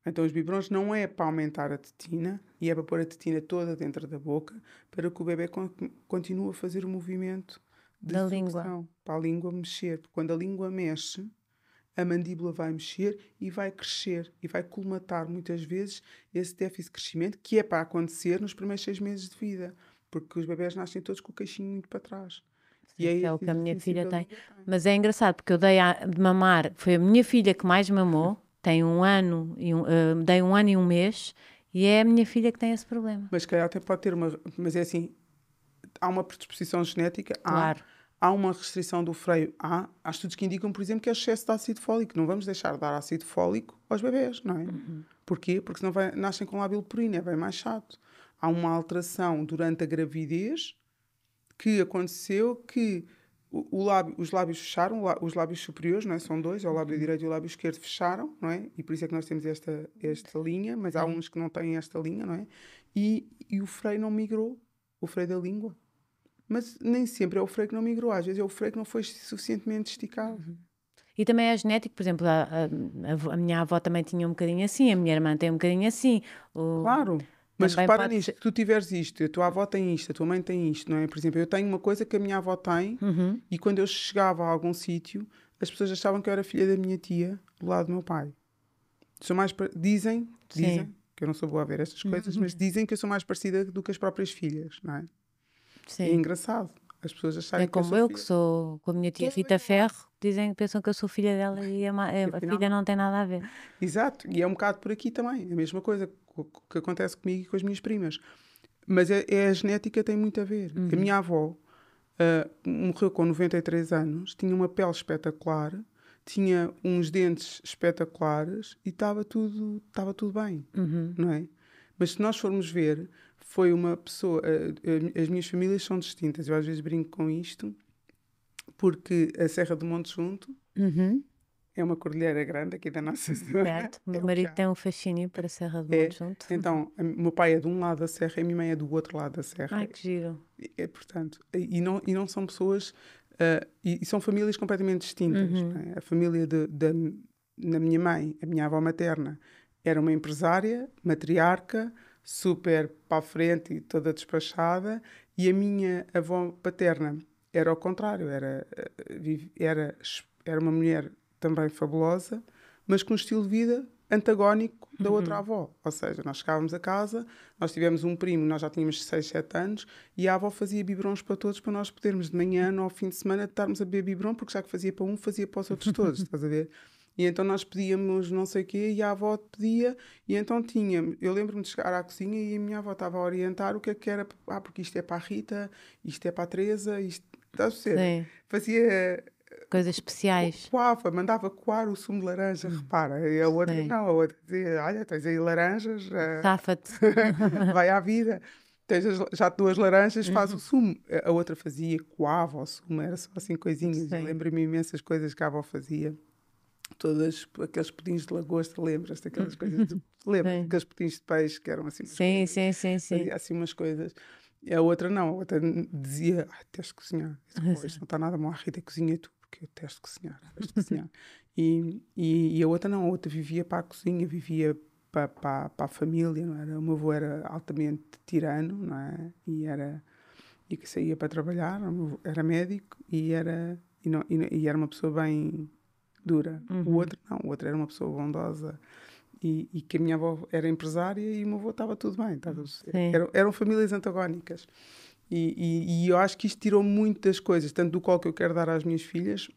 Então, os biberons não é para aumentar a tetina, e é para pôr a tetina toda dentro da boca, para que o bebê con continue a fazer o movimento da língua. Para a língua mexer. Porque quando a língua mexe, a mandíbula vai mexer e vai crescer e vai colmatar muitas vezes esse déficit de crescimento que é para acontecer nos primeiros seis meses de vida, porque os bebés nascem todos com o queixinho muito para trás. É e aí, que é o que a minha é filha tem. Mas é engraçado, porque eu dei a, de mamar, foi a minha filha que mais mamou, tem um ano, e um, uh, dei um ano e um mês, e é a minha filha que tem esse problema. Mas calhar até pode ter uma. Mas é assim, há uma predisposição genética, há, há uma restrição do freio. Há, há estudos que indicam, por exemplo, que é excesso de ácido fólico. Não vamos deixar de dar ácido fólico aos bebés, não é? Uhum. Porquê? Porque senão vai, nascem com lábio purina, é bem mais chato. Há uma alteração durante a gravidez que aconteceu que o, o lábio, os lábios fecharam, os lábios superiores, não é? são dois, é o lábio direito e o lábio esquerdo fecharam, não é? E por isso é que nós temos esta, esta linha, mas há uhum. uns que não têm esta linha, não é? E, e o freio não migrou, o freio da língua. Mas nem sempre é o freio que não migrou, às vezes é o freio que não foi suficientemente esticado. Uhum. E também é genético, por exemplo, a, a, a, minha avó também tinha um bocadinho assim, a minha irmã tem um bocadinho assim. O... Claro. Mas Também repara nisto, ser... tu tiveres isto, a tua avó tem isto, a tua mãe tem isto, não é? Por exemplo, eu tenho uma coisa que a minha avó tem uhum. e quando eu chegava a algum sítio, as pessoas achavam que eu era filha da minha tia do lado do meu pai. Sou mais Dizem, Sim. que eu não sou boa a ver estas coisas, uhum. mas dizem que eu sou mais parecida do que as próprias filhas, não é? é Sim. é engraçado as pessoas é acharem é como que eu, eu que sou com a minha tia é Rita Ferro que dizem pensam que eu sou filha dela e a, eh, a filha não tem nada a ver exato e é um bocado por aqui também a mesma coisa que acontece comigo e com as minhas primas mas é, é a genética tem muito a ver uhum. a minha avó uh, morreu com 93 anos tinha uma pele espetacular tinha uns dentes espetaculares e estava tudo estava tudo bem uhum. não é mas se nós formos ver foi uma pessoa. Eh, eh, as minhas famílias são distintas. Eu às vezes brinco com isto, porque a Serra do Monte Junto uhum. é uma cordilheira grande aqui da nossa cidade. Certo. Meu marido tem um fascínio para a Serra do é. Monte Junto. Então, meu pai é de um lado da serra e a minha mãe é do outro lado da serra. Ai, que giro. É, portanto, e não, e não são pessoas. Uh, e, e, são famílias completamente distintas. Uhum. É? A família da minha mãe, a minha avó materna, era uma empresária, matriarca, super para a frente e toda despachada, e a minha avó paterna era ao contrário, era, eh, era, era uma mulher também fabulosa, mas com um estilo de vida antagónico da outra uhum. avó. Ou seja, nós chegávamos a casa, nós tivemos um primo, nós já tínhamos 6, 7 anos, e a avó fazia biberons para todos para nós podermos de manhã ou ao fim de semana estarmos a beber biberon, porque já que fazia para um, fazia para os outros todos, estás a ver? E então nós pedíamos não sei o quê e a avó pedia, e então tínhamos. Eu lembro-me de chegar à cozinha e a minha avó estava a orientar o que é que era. Ah, porque isto é para a Rita, isto é para a Teresa, isto. Estás a Sim. Fazia. Eh, coisas especiais. Coava, mandava coar o sumo de laranja, hum. repara. E é a outra, Sim. não, a outra dizia: Olha, tens aí laranjas. Eh, Safa-te. vai à vida. Tens já duas laranjas, faz uhum. o sumo. A outra fazia, coava o sumo, era só assim coisinhas. Lembro-me imensas coisas que a avó fazia todos aqueles pudins de lagosta, lembras daquelas hum, coisas? Hum, hum. lembra? Aqueles pudins de peixe que eram assim. Sim, coisas, sim, sim, sim. assim umas coisas. E a outra não, a outra dizia, ah, tens de cozinhar. não está nada mal, Rita, cozinha tu, porque eu testo cozinhar, testo cozinhar. E, e, e, a outra não, a outra vivia para a cozinha, vivia para, para, para a família, não era? O meu avô era altamente tirano, não é? E era e que saía para trabalhar, era médico e era e, não, e, e era uma pessoa bem dura. Uhum. O outro não, o outro era uma pessoa bondosa. E, e, que a minha avó era empresária e o meu avô estava tudo bem. eram, eram, famílias antagónicas. E, e, e, eu acho que isto tirou muitas coisas, tanto do qual que eu quero dar às minhas filhas,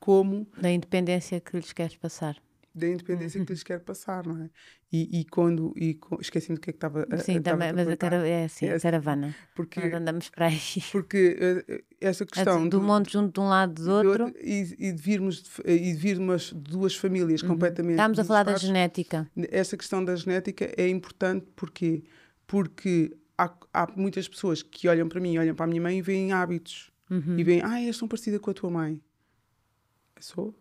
como. Da independência que lhes queres passar da independência que uhum. lhes quero passar, não é? E, e quando. E, esqueci do que é que estava eh, a Sim, também, mas a cara, é assim, a caravana. Porque, Nós andamos para aí. Porque uh, questão. É do, do monte junto de um lado do outro. outro e, e, de virmos, e de virmos duas famílias uhum. completamente. Estamos a falar da genética. Essa questão da genética é importante porquê? Porque há, há muitas pessoas que olham para mim, olham para a minha mãe e veem hábitos. Uhum. E veem, ah, eu sou parecida com a tua mãe. Sou?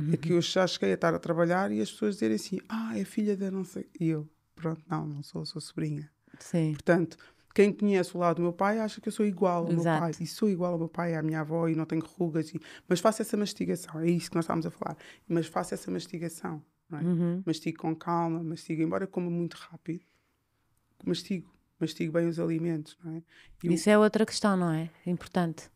Uhum. É que uhum. eu já cheguei a estar a trabalhar e as pessoas dizerem assim: Ah, é filha da não sei. E eu, pronto, não, não sou, sou sobrinha. Sim. Portanto, quem conhece o lado do meu pai acha que eu sou igual ao Exato. meu pai. E sou igual ao meu pai, à minha avó, e não tenho rugas. E... Mas faço essa mastigação, é isso que nós estávamos a falar. Mas faço essa mastigação. Não é? uhum. Mastigo com calma, mastigo, embora coma muito rápido, mastigo. Mastigo bem os alimentos, não é? Eu... Isso é outra questão, não é? Importante.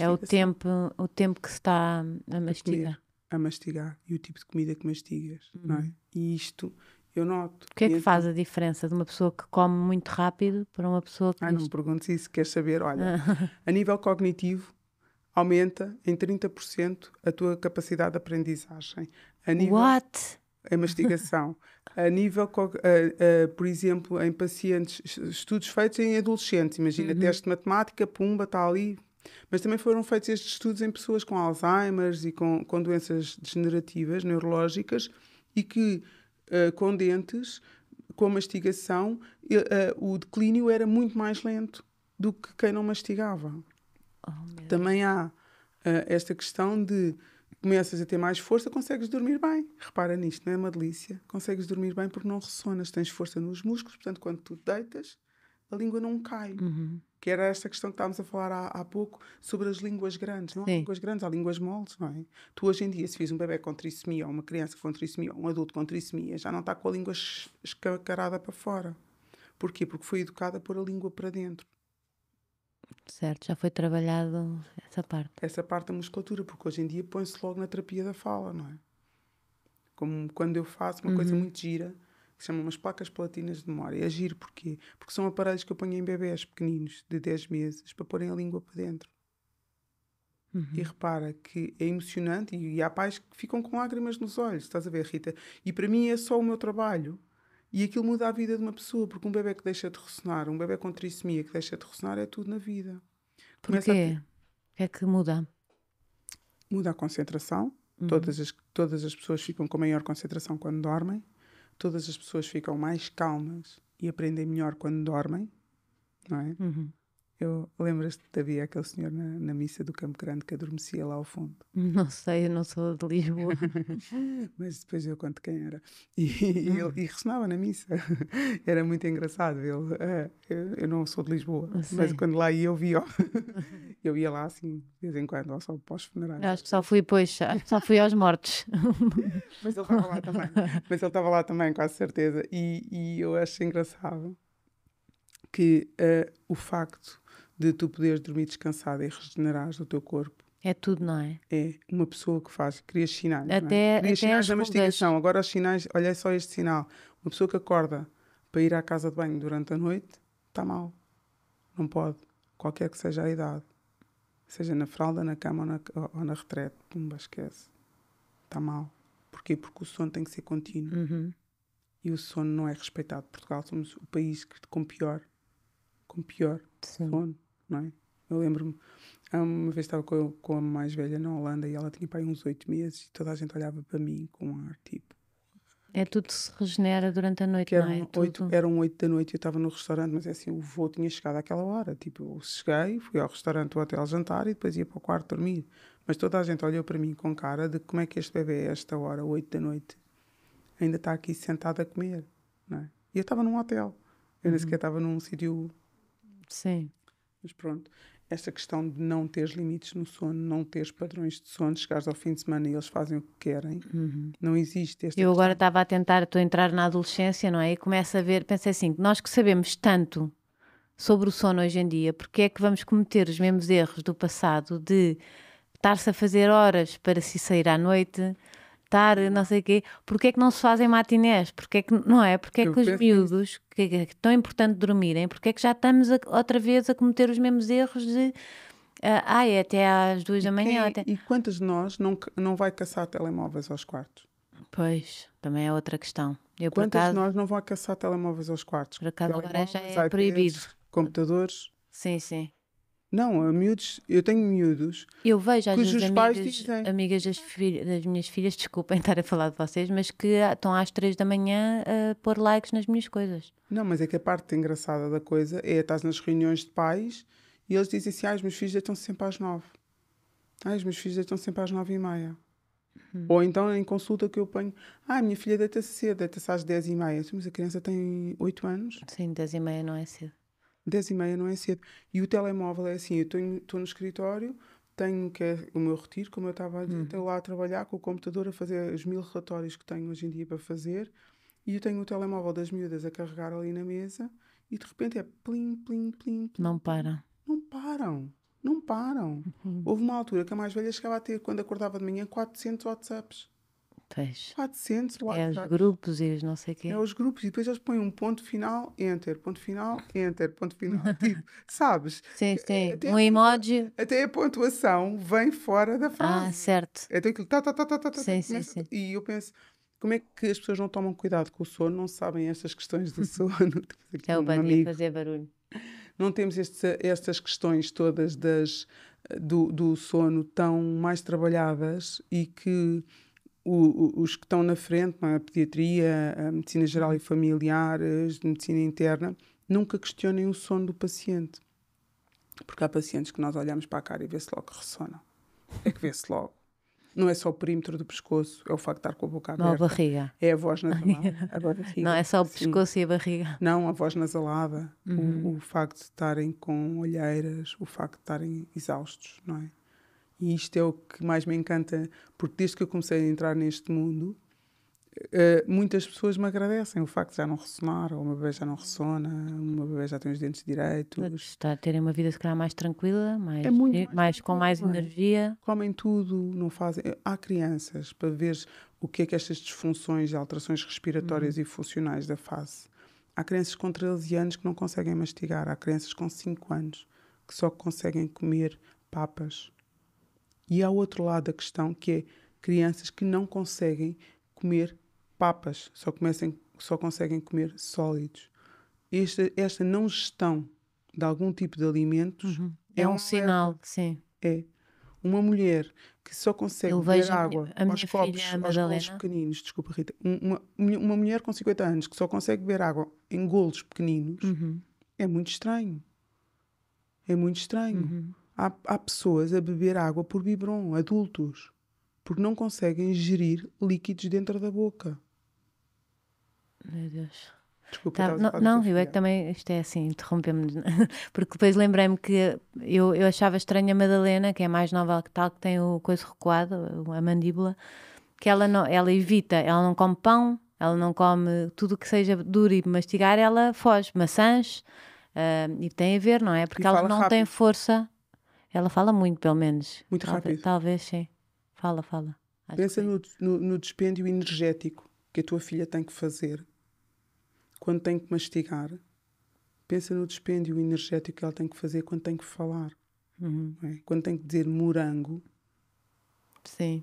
É o tempo, o tempo que se está a mastigar a mastigar e o tipo de comida que mastigas, uhum. não é? Uhum. E isto eu noto. O que é que faz a diferença de uma pessoa que come muito rápido para uma pessoa que. Ah, não me perguntes isso, queres saber? Olha, a nível cognitivo, aumenta em 30% a tua capacidade de aprendizagem. A nível, What? A mastigação. a nível, por exemplo, em pacientes, estudos feitos em adolescentes, imagina, uhum. teste de matemática, pumba, está ali, mas também foram feitos estes estudos em pessoas com Alzheimer e com, com doenças degenerativas neurológicas e que uh, com dentes, com mastigação, uh, o declínio era muito mais lento do que quem não mastigava. Oh, também há uh, esta questão de começas a ter mais força, consegues dormir bem. Repara nisto, não é uma delícia? Consegues dormir bem porque não ressonas, tens força nos músculos, portanto, quando tu deitas, a língua não cai. Uhum. Que era esta questão que estávamos a falar há, há pouco sobre as línguas grandes. Não há línguas grandes, há línguas moles, não é? Tu hoje em dia, se fiz um bebê com trissomia, ou uma criança com trissomia, ou um adulto com trissomia, já não está com a língua escacarada para fora. Porquê? Porque foi educada a pôr a língua para dentro. Certo, já foi trabalhado essa parte. Essa parte da musculatura, porque hoje em dia põe-se logo na terapia da fala, não é? Como quando eu faço uma uhum. coisa muito gira, que se chamam umas placas platinas de memória. É giro porquê? Porque são aparelhos que eu ponho em bebés pequeninos, de 10 meses, para porem a língua para dentro. Uhum. E repara que é emocionante e, e há pais que ficam com lágrimas nos olhos, estás a ver, Rita? E para mim é só o meu trabalho. E aquilo muda a vida de uma pessoa, porque um bebê que deixa de ressonar, um bebê com trissomia que deixa de ressonar, é tudo na vida. Porquê? É que muda? Muda a concentração. Uhum. Todas, as, todas as pessoas ficam com maior concentração quando dormem todas as pessoas ficam mais calmas e aprendem melhor quando dormem, não é? Uhum. Eu lembras-te que havia aquele senhor na, na, missa do Campo Grande que adormecia lá ao fundo? Não sei, eu não sou de Lisboa. Mas depois eu conto quem era. E, e hum. ele e ressonava na missa. Era muito engraçado ele. Uh, eu, eu, não sou de Lisboa, sei. Ah, mas quando lá ia eu via. eu ia lá assim, de vez em quando, só pós funerais. Acho que só fui, pois, só fui aos mortos. mas ele estava lá também. Mas ele estava lá também, com certeza. E, e eu acho engraçado que uh, o facto de tu poderes dormir descansada e regenerares o teu corpo. É tudo, não é? É uma pessoa que faz, cria sinais. É? Até, é? cria até sinais da mastigação. Agora os sinais, olha só este sinal. Uma pessoa que acorda para ir à casa de banho durante a noite, está mal. Não pode. Qualquer que seja a idade. Seja na fralda, na cama ou na, ou na retrete. Pumba, esquece. Está mal. Porquê? Porque o sono tem que ser contínuo. Uhum. E o sono não é respeitado. Portugal somos o país que, com pior com pior sono, não é? Eu lembro-me, uma vez estava com, com a mais velha na Holanda e ela tinha para aí uns oito meses e toda a gente olhava para mim com um ar tipo. É tudo se regenera durante a noite, não é? é oito, eram oito da noite e eu estava no restaurante, mas é assim, o voo tinha chegado àquela hora. Tipo, eu cheguei, fui ao restaurante, ao hotel jantar e depois ia para o quarto dormir. Mas toda a gente olhou para mim com cara de como é que este bebê, a esta hora, oito da noite, ainda está aqui sentado a comer, não é? E eu estava num hotel. Eu uhum. nem sequer estava num sítio Sim. Mas pronto, esta questão de não teres limites no sono, não teres padrões de sono, chegares ao fim de semana e eles fazem o que querem, uhum. não existe. Esta Eu questão. agora estava a tentar, estou entrar na adolescência, não é? E começo a ver, pensei assim, nós que sabemos tanto sobre o sono hoje em dia, porque é que vamos cometer os mesmos erros do passado de estar-se a fazer horas para se sair à noite, estar não sei o quê, porque é que não se fazem matinés? Porque é que, não é? Porque é que Eu os miúdos, que, é que é tão importante dormirem, porque é que já estamos a, outra vez a cometer os mesmos erros de ah, é até às duas da manhã. E, é- até... e de nós não, não vai caçar telemóveis aos quartos? Pois, também é outra questão. Eu, acaso, de nós não vão caçar telemóveis aos quartos? agora já é proibido. Computadores? Sim, sim. Não, eh, miúdos, eu tenho miúdos. Eu vejo às vezes amigas, dizem... amigas das, filhas, das, minhas filhas, desculpem estar a falar de vocês, mas que ah, estão às três da manhã a pôr likes nas minhas coisas. Não, mas é que a parte engraçada da coisa é estás nas reuniões de pais e eles dizem assim: ah, os meus filhos estão sempre às nove. Ah, os meus filhos estão sempre às nove e meia. Uhum. Ou então em consulta que eu ponho, ah, minha filha deita-se cedo, deita-se às dez e meia. Mas a criança tem oito anos. Sim, dez e meia não é cedo. 10 e meia não é cedo. E o telemóvel é assim, eu estou no escritório, tenho que é o meu retiro, como eu estava uhum. lá a trabalhar com o computador a fazer os mil relatórios que tenho hoje em dia para fazer, e eu tenho o telemóvel das miúdas a carregar ali na mesa, e de repente é plim, plim, plim. plim. Não para. Não param. Não param. Uhum. Houve uma altura que a mais velha chegava a ter, quando acordava de manhã, 400 WhatsApps. Pois. 400 É os grupos e os não sei o quê. É os grupos e depois eles põem um ponto final, enter, ponto final, enter, ponto final. tipo, sabes? Sim, é, sim. É, até um a, emoji. Até a pontuação vem fora da ah, frase. Ah, certo. Até então aquilo, tá, tá, tá, tá, tá. tá, tá sim, sim, sim. E eu penso, como é que as pessoas não tomam cuidado com o sono, não sabem estas questões do sono? é o banho fazer barulho. Não temos este, estas questões todas das, do, do sono tão mais trabalhadas e que o, o, os que estão na frente, a pediatria, a medicina geral e familiar, a medicina interna, nunca questionem o sono do paciente. Porque há pacientes que nós olhamos para a cara e vê-se logo que ressonam. É que vê-se logo. Não é só o perímetro do pescoço, é o facto de estar com a boca aberta. Não, a barriga. É a voz nasalada. a barriga. Não, é só o pescoço Sim. e a barriga. Não, a voz nasalada. Uhum. O, o facto de estarem com olheiras, o facto de estarem exaustos, não é? E isto é o que mais me encanta, porque desde que eu comecei a entrar neste mundo, Uh, muitas pessoas me agradecem o facto de já não ressonar, ou uma bebê já não ressona, uma bebê já tem os dentes direitos. Está a terem uma vida, se calhar, mais tranquila, mais, é muito mais, mais com mais energia. Comem tudo, não fazem. Há crianças para ver o que é que estas disfunções e alterações respiratórias uhum. e funcionais da face. Há crianças com 13 anos que não conseguem mastigar, há crianças com 5 anos que só conseguem comer papas e há outro lado da questão que é crianças que não conseguem comer papas, só, comecem, só conseguem comer sólidos. Esta, esta não gestão de algum tipo de alimentos uhum. é, é, um, sinal, sim. É. Uma mulher que só consegue Eu beber água a aos, copos, filha, aos golos pequeninos, desculpa Rita, uma, uma mulher com 50 anos que só consegue beber água em golos pequeninos uhum. é muito estranho. É muito estranho. Uhum. Há, há pessoas a beber água por biberon, adultos, porque não conseguem gerir líquidos dentro da boca. Meu Deus. Desculpa, tá, não, não eu é que também, isto é assim, interrompemos, porque depois lembrei-me que eu, eu achava estranha a Madalena, que é mais nova que tal, que tem o coiso recuado, a mandíbula, que ela, não, ela evita, ela não come pão, ela não come tudo que seja duro e mastigar, ela foge, maçãs, uh, e tem a ver, não é? Porque ela não rápido. tem força ela fala muito, pelo menos. Muito talvez, rápido. Talvez, sim. Fala, fala. Acho Pensa no, no, no dispêndio energético que a tua filha tem que fazer quando tem que mastigar. Pensa no dispêndio energético que ela tem que fazer quando tem que falar. Uhum. É? Quando tem que dizer morango. Sim.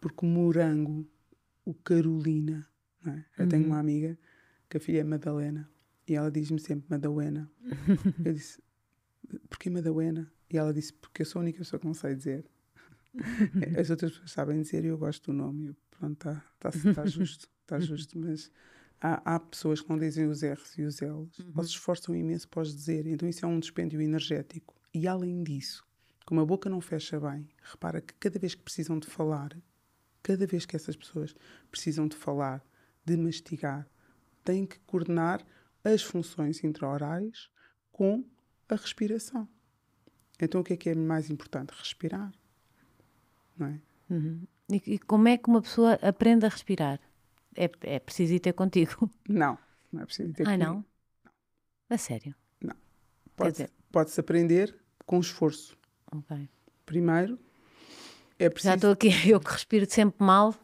Porque morango, o Carolina. É? Uhum. Eu tenho uma uhum. amiga que a filha é Madalena e ela diz-me sempre Madalena. Eu disse, porquê Madalena? E ela disse: Porque eu sou a única pessoa que não sei dizer. As outras pessoas sabem dizer e eu gosto do nome. Eu, pronto, está tá, tá justo, está justo, mas. Há, há, pessoas que não dizem os R's e os L's, uhum. elas esforçam imenso para os dizer, então isso é um dispêndio energético. E além disso, como a boca não fecha bem, repara que cada vez que precisam de falar, cada vez que essas pessoas precisam de falar, de mastigar, têm que coordenar as funções intraorais com a respiração. Então o que é que é mais importante? Respirar, não é? Uhum. E, e, como é que uma pessoa aprende a respirar? É, é preciso ir ter contigo? Não, não é preciso ir ter ah, Ah, não? não? A sério? Não. Pode-se pode aprender com esforço. Ok. Primeiro, é preciso... Já estou aqui, eu que respiro sempre mal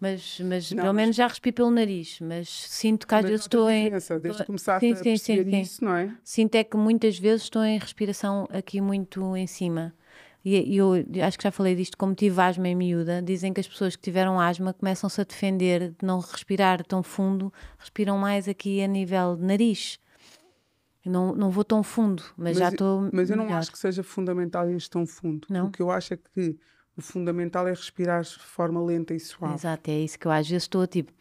mas, mas não, pelo menos já respiro pelo nariz, mas sinto que às vezes estou em. Desde que começaste sim, a sim, sim, isso, não é? Sinto é que muitas vezes estou em respiração aqui muito em cima. E, eu acho que já falei disto, como tive asma em miúda, dizem que as pessoas que tiveram asma começam-se a defender de não respirar tão fundo, respiram mais aqui a nível de nariz. Não, não vou tão fundo, mas, mas já estou. Mas melhor. eu não acho que seja fundamental ir tão fundo. Não? O que eu acho é que o fundamental é respirar de forma lenta e suave. Exato, é isso que eu às vezes estou tipo.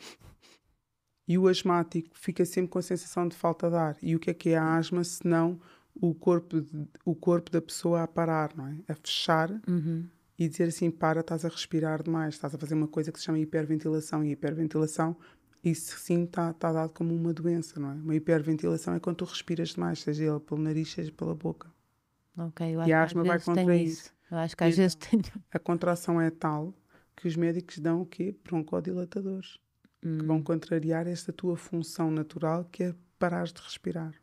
E o asmático fica sempre com a sensação de falta de ar. E o que é que é a asma se não o corpo, o corpo da pessoa a parar, não é? A fechar uhum. e dizer assim: para, estás a respirar demais, estás a fazer uma coisa que se chama hiperventilação. E hiperventilação, isso sim está tá dado como uma doença, não é? Uma hiperventilação é quando tu respiras demais, seja ele pelo nariz, seja pela boca. Ok, eu acho e a asma vai contra isso. isso. Eu acho que às e vezes tenho. A contração é tal que os médicos dão o quê? Broncodilatadores. Hum. Que vão hum. contrariar esta tua função natural que é parar de respirar.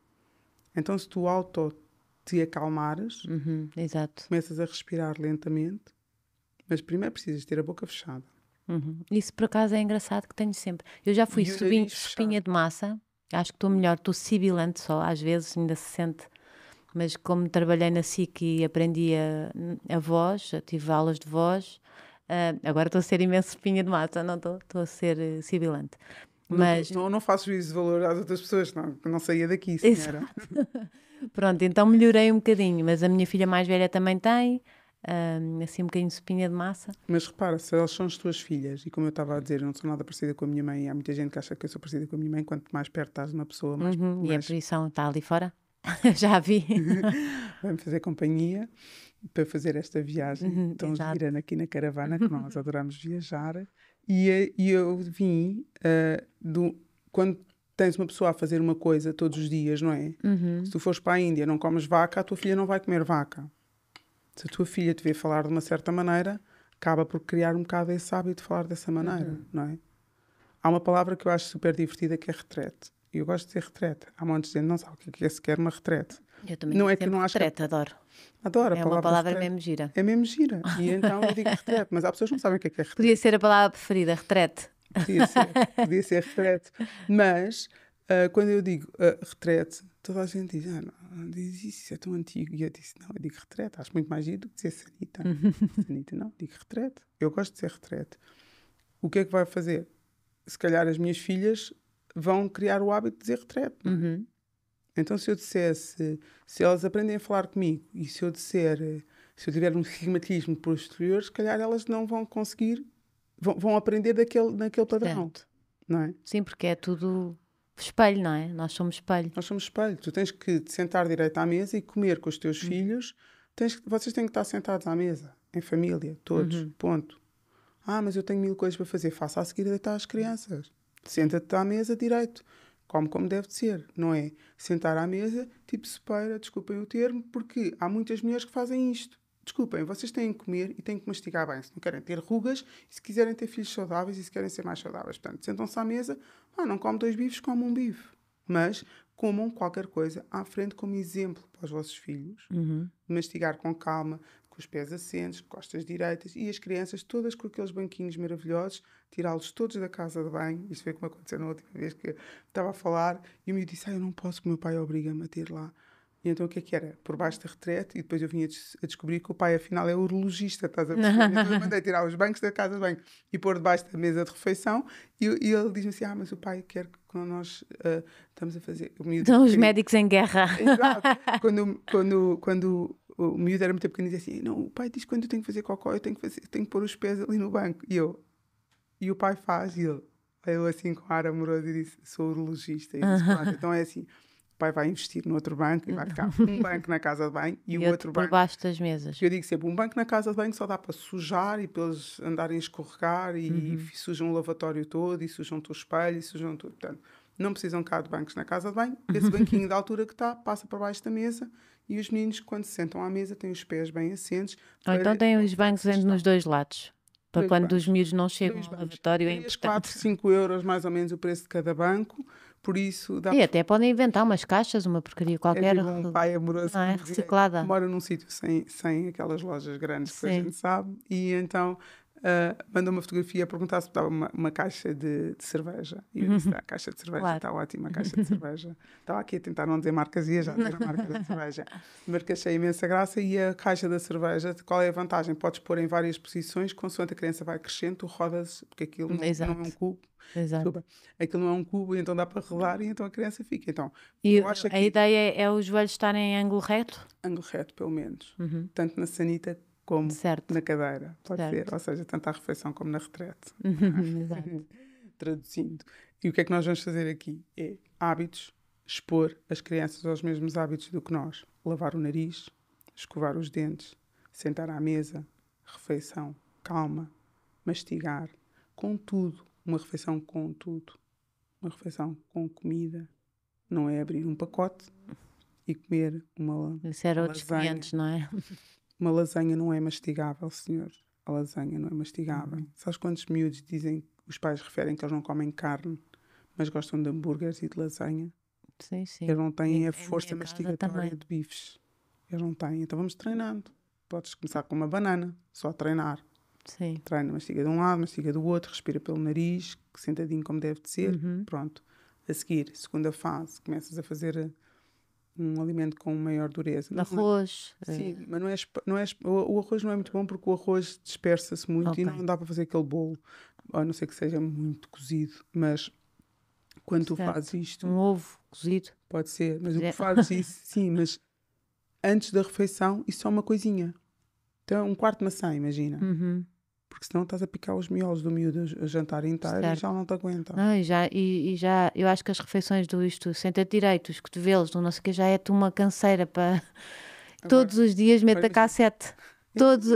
Então, se tu auto te acalmares, uhum, começas a respirar lentamente, mas primeiro precisas ter a boca fechada. Uhum. Isso por acaso é engraçado que tenho sempre. Eu já fui subindo espinha de massa, acho que estou melhor, estou sibilante só, às vezes ainda se sente mas como trabalhei na SIC e aprendi a, a voz, tive aulas de voz, uh, agora estou a ser imenso pinha de mata, não estou, estou a ser uh, sibilante. Mas... Não, não, faço isso de valor às outras pessoas, não, não saía daqui, senhora. Pronto, então melhorei um bocadinho, mas a minha filha mais velha também tem, ah, assim um bocadinho de espinha de massa. Mas repara, se elas são as tuas filhas, e como eu estava a dizer, eu não sou nada parecida com a minha mãe, há muita gente que acha que eu sou parecida com a minha mãe, quanto mais perto estás de uma pessoa, mais. Uhum, mais... E a posição está ali fora? Já vi. Vai-me fazer companhia para fazer esta viagem. Uhum, Estão girando aqui na caravana, que nós adoramos viajar. E, eh, e eu vim uh, do, quando tens uma pessoa a fazer uma coisa todos os dias, não é? Uhum. Se tu fores para a Índia não comes vaca, a tua filha não vai comer vaca. Se a tua filha te vê falar de uma certa maneira, acaba por criar um bocado esse hábito de falar dessa maneira, uhum. não é? Há uma palavra que eu acho super divertida que é retrete. Eu gosto de ser retrete. Há montes de gente não sabe o é que é sequer uma retrete. Eu também não é que não acho retrete, que... adoro. Adoro a é palavra. É uma palavra retrete. mesmo gira. É mesmo gira. E então eu digo retrete, mas há pessoas que não sabem o que é que é retrete. Podia ser a palavra preferida, retrete. Podia ser, podia ser retrete. Mas uh, quando eu digo uh, retrete, toda a gente diz, ah, não, diz isso, é tão antigo. E eu disse, não, eu digo retrete, acho muito mais giro do que dizer sanita. sanita não, digo retrete. Eu gosto de ser retrete. O que é que vai fazer? Se calhar as minhas filhas vão criar o hábito de dizer retrep. É? Uhum. Então, se eu dissesse, se elas aprendem a falar comigo e se eu disser, se eu tiver um estigmatismo para o exterior, se calhar elas não vão conseguir, vão, vão aprender daquele, naquele padrão. Não é? Sim, porque é tudo espelho, não é? Nós somos espelho. Nós somos espelho. Tu tens que te sentar direito à mesa e comer com os teus uhum. filhos. Tens, vocês têm que estar sentados à mesa, em família, todos, uhum. ponto. Ah, mas eu tenho mil coisas para fazer. Faça a seguir deitar as crianças. Senta-te à mesa direito. Come como deve ser, não é? Sentar à mesa, tipo sopeira, desculpem o termo, porque há muitas mulheres que fazem isto. Desculpem, vocês têm que comer e têm que mastigar bem. Se não querem ter rugas, e se quiserem ter filhos saudáveis e se querem ser mais saudáveis. Portanto, sentam-se à mesa, ah, não come dois bifes, come um bife. Mas comam qualquer coisa à frente como exemplo para os vossos filhos. Uhum. Mastigar com calma, com os pés assentes, costas direitas e as crianças todas com aqueles banquinhos maravilhosos, tirá-los todos da casa de banho. Isso foi como aconteceu na última vez que estava a falar e o meu disse: Ah, eu não posso, que o meu pai obriga-me a ter lá. E então o que é que era? Por baixo da retrete, e depois eu vinha des a descobrir que o pai, afinal, é urologista, estás a perceber? então eu mandei tirar os bancos da casa de banho e pôr debaixo da mesa de refeição, e, e ele diz-me assim: Ah, mas o pai quer que quando nós uh, estamos a fazer. Estão os médicos em guerra. Exato. Quando, quando, quando o miúdo era muito pequeno e dizia assim: Não, o pai diz quando eu tenho que fazer cocó, eu tenho que, fazer, tenho que pôr os pés ali no banco. E eu, e o pai faz, e ele, eu assim com ar amoroso, e disse: Sou urologista. E disse, então é assim: o pai vai investir no outro banco e vai ficar uhum. um banco na casa de banho e, e um outro por banco. baixo das mesas. Eu digo sempre: um banco na casa de banho só dá para sujar e para eles andarem a escorregar e, uhum. e sujam o lavatório todo e sujam-te o espelho e sujam tudo. Portanto, não precisam cá de bancos na casa de banho. Esse banquinho da altura que está, passa para baixo da mesa e os meninos, quando se sentam à mesa, têm os pés bem assentes. Ou Então têm os bancos nos dois lados. Para dois quando bancos. os miúdos não chegam ao lavatório, é importante. 4, 5 euros mais ou menos o preço de cada banco, por isso dá E por... até podem inventar umas caixas, uma porcaria é qualquer. É um pai amoroso é? reciclada. Mora num sítio sem, sem aquelas lojas grandes Sim. que a gente sabe, e então uh, mandou uma fotografia a perguntar se estava uma, uma caixa de, de, cerveja. E eu disse: uhum. a ah, caixa de cerveja claro. está ótima, a caixa de cerveja. Estava aqui a tentar não dizer marcas e já dizer a marca da cerveja. Mas que achei imensa graça. E a caixa da cerveja, qual é a vantagem? Podes pôr em várias posições, consoante a criança vai crescendo, tu rodas, porque aquilo não, não é um cubo. Exato. Aquilo não é um cubo, então dá para rodar e então a criança fica. Então, e a que... ideia é os joelhos estarem em ângulo reto? Ângulo reto, pelo menos. Uhum. Tanto na sanita como certo. na cadeira, pode certo. ser, ou seja, tanto à refeição como na retrete. Exato. Traduzindo. E o que é que nós vamos fazer aqui? É hábitos, expor as crianças aos mesmos hábitos do que nós. Lavar o nariz, escovar os dentes, sentar à mesa, refeição calma, mastigar, com tudo, uma refeição com tudo, uma refeição com comida. Não é abrir um pacote e comer uma Isso era outros clientes, não é? Uma lasanha não é mastigável, senhor. A lasanha não é mastigável. Uhum. Sabes quantos miúdos dizem, os pais referem que eles não comem carne, mas gostam de hambúrgueres e de lasanha? Sim, sim. Eles não têm a força mastigatória de bifes. Eles não têm. Então vamos treinando. Podes começar com uma banana, só treinar. Sim. Treina, mastiga de um lado, mastiga do outro, respira pelo nariz, sentadinho como deve de ser. Uhum. Pronto. A seguir, segunda fase, começas a fazer um alimento com maior dureza. Arroz. Não, sim, é. mas não é, eh, não é, é o, arroz não é muito bom porque o arroz dispersa-se muito okay. e não dá para fazer aquele bolo, a não ser que seja muito cozido, mas quando certo. tu fazes isto... Um ovo cozido. Pode ser, mas Pode o que é. fazes isso, sim, mas antes da refeição isso é uma coisinha. Então um quarto de maçã, imagina. Uhum porque senão estás a picar os miolos do miúdo o jantar inteiro certo. e já não te aguenta. Não, e, já, e, e, já, eu acho que as refeições do isto, senta-te direito, os cotovelos, não sei o que, já é-te uma canseira para. Todos os dias mete a cassete. Todos,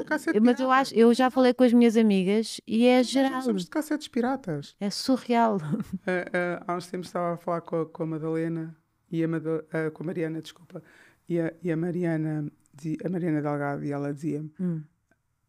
mas eu acho, eu já falei com as minhas amigas e é geral. Somos de cassetes piratas. É surreal. Uh, uh, há uns tempos estava a falar com a, com a Madalena e a Madal, uh, eh, com a Mariana, desculpa, e a, e a Mariana, a Mariana Delgado e ela dizia-me: hum.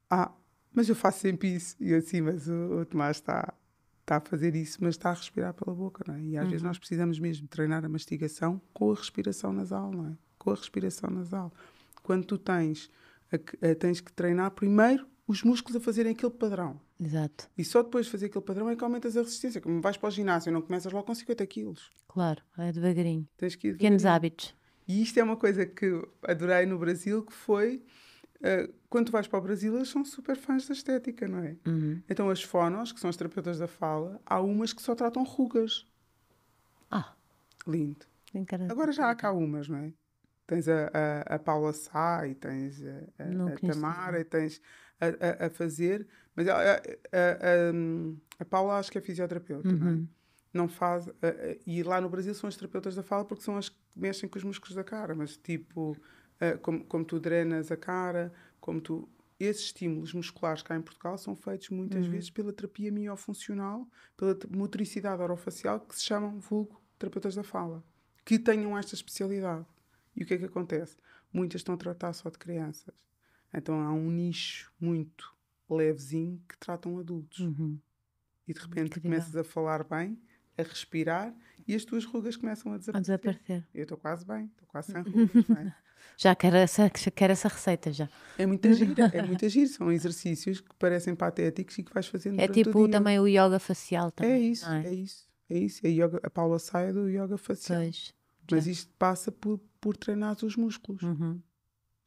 ah, mas eu faço sempre isso. E eu, mas o, o Tomás está está a fazer isso, mas está a respirar pela boca, não é? E às uhum. vezes nós precisamos mesmo treinar a mastigação com a respiração nasal, não é? Com a respiração nasal. Quando tu tens, a, a, tens que treinar primeiro os músculos a fazerem aquele padrão. Exato. E só depois de fazer aquele padrão é que aumentas a resistência. Como vais para o ginásio, não começas logo com 50 quilos. Claro, é devagarinho. Tens que ir devagarinho. Pequenos hábitos. E isto é uma coisa que adorei no Brasil, que foi ah, quando vais para o Brasil, eles são super fãs da estética, não é? Uhum. Então, as fonos, que são as terapeutas da fala, há umas que só tratam rugas. Ah! Lindo. Agora já há cá umas, não é? Tens a, a, a Paula Sá e tens a, a, a Tamara e tens a, a, fazer. Mas a, a, Paula acho que é fisioterapeuta, é? uhum. não é? não faz. e lá no Brasil são as terapeutas da fala porque são as que mexem com os músculos da cara, mas tipo eh, como, como tu drenas a cara, como tu esses estímulos musculares cá em Portugal são feitos muitas uhum. vezes pela terapia miofuncional, pela motricidade orofacial, que se chamam vulgo terapeutas da fala, que tenham esta especialidade. E o que é que acontece? Muitas estão a tratar só de crianças. Então há um nicho muito levezinho que tratam adultos. Uhum. E de repente que começas legal. a falar bem, a respirar e as tuas rugas começam a desaparecer. A desaparecer. Eu estou quase bem, estou quase sem rugas, já quero essa, quero essa receita já. É muita gira, é muito gira. São exercícios que parecem patéticos e que vais fazendo É tipo o também o yoga facial é também. É isso, é? é? isso, é isso. A, yoga, a Paula sai do yoga facial. Pois, Mas isto passa por, por treinar os músculos. Uhum.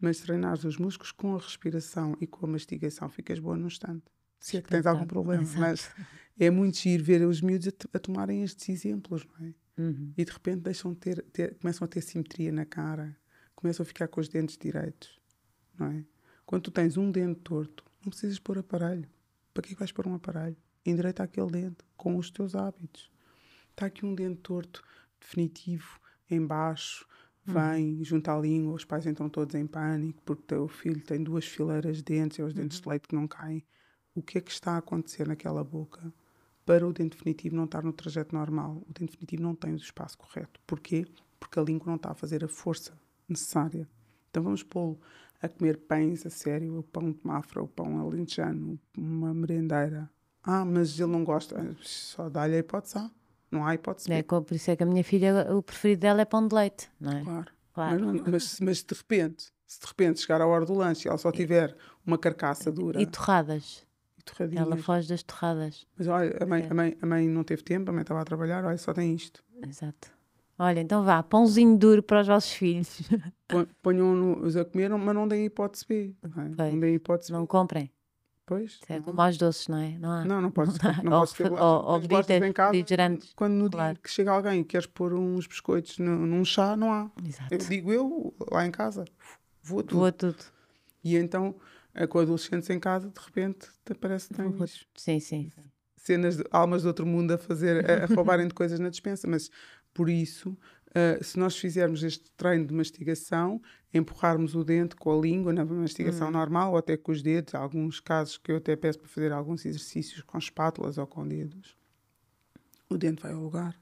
Mas treinar os músculos com a respiração e com a mastigação ficas boa no instante. Se é que tens algum problema, Exato. mas é muito giro ver os miúdos a, a tomarem estes exemplos, não é? Uhum. E de repente deixam ter, ter, começam a ter simetria na cara, começam a ficar com os dentes direitos, não é? Quando tu tens um dente torto, não precisas pôr aparelho. Para que, vais pôr um aparelho? Endireita aquele dente com os teus hábitos. Está aqui um dente torto, definitivo, embaixo, hum. vem, hum. junta a língua, os pais entram todos em pânico porque o teu filho tem duas fileiras de dentes e é os dentes uhum. de leite que não caem. O que é que está a acontecer naquela boca para o dente definitivo não estar no trajeto normal? O dente definitivo não tem o espaço correto. Porquê? Porque a língua não está a fazer a força necessária. Então vamos pô-lo a comer pães a sério, o pão de mafra, o pão alentejano, uma merendeira. Ah, mas ele não gosta, só dá-lhe a hipótese A, não há hipótese É, por isso é que a minha filha, o preferido dela é pão de leite, não é? Claro. claro. Mas, mas, mas de repente, se de repente chegar à hora do lanche e ela só tiver uma carcaça dura... E torradas. Torradinhas. Ela foge das torradas. Mas olha, a mãe, é. a, mãe, a mãe não teve tempo, a mãe estava a trabalhar, olha, só tem isto. Exato. Olha, então vá, pãozinho duro para os vossos filhos. Ponham-nos a comer, mas não deem hipótese B. Não, é? não deem hipótese B. Não comprem. Pois. É como aos doces, não é? Não, há. não, não posso. Não, não posso ter ou, ou britas, em casa, Quando no claro. dia que chega alguém e queres pôr uns biscoitos num, num chá, não há. Exato. Eu digo eu, lá em casa, voa tudo. Voa tudo. E então, é com adolescentes em casa, de repente, te parece que tens... Sim, sim. Cenas, de, almas do outro mundo a fazer, a, a roubarem de coisas na dispensa, mas por isso, uh, se nós fizermos este treino de mastigação, empurrarmos o dente com a língua na mastigação hum. normal ou até com os dedos, há alguns casos que eu até peço para fazer alguns exercícios com espátulas ou com dedos, o dente vai ao lugar.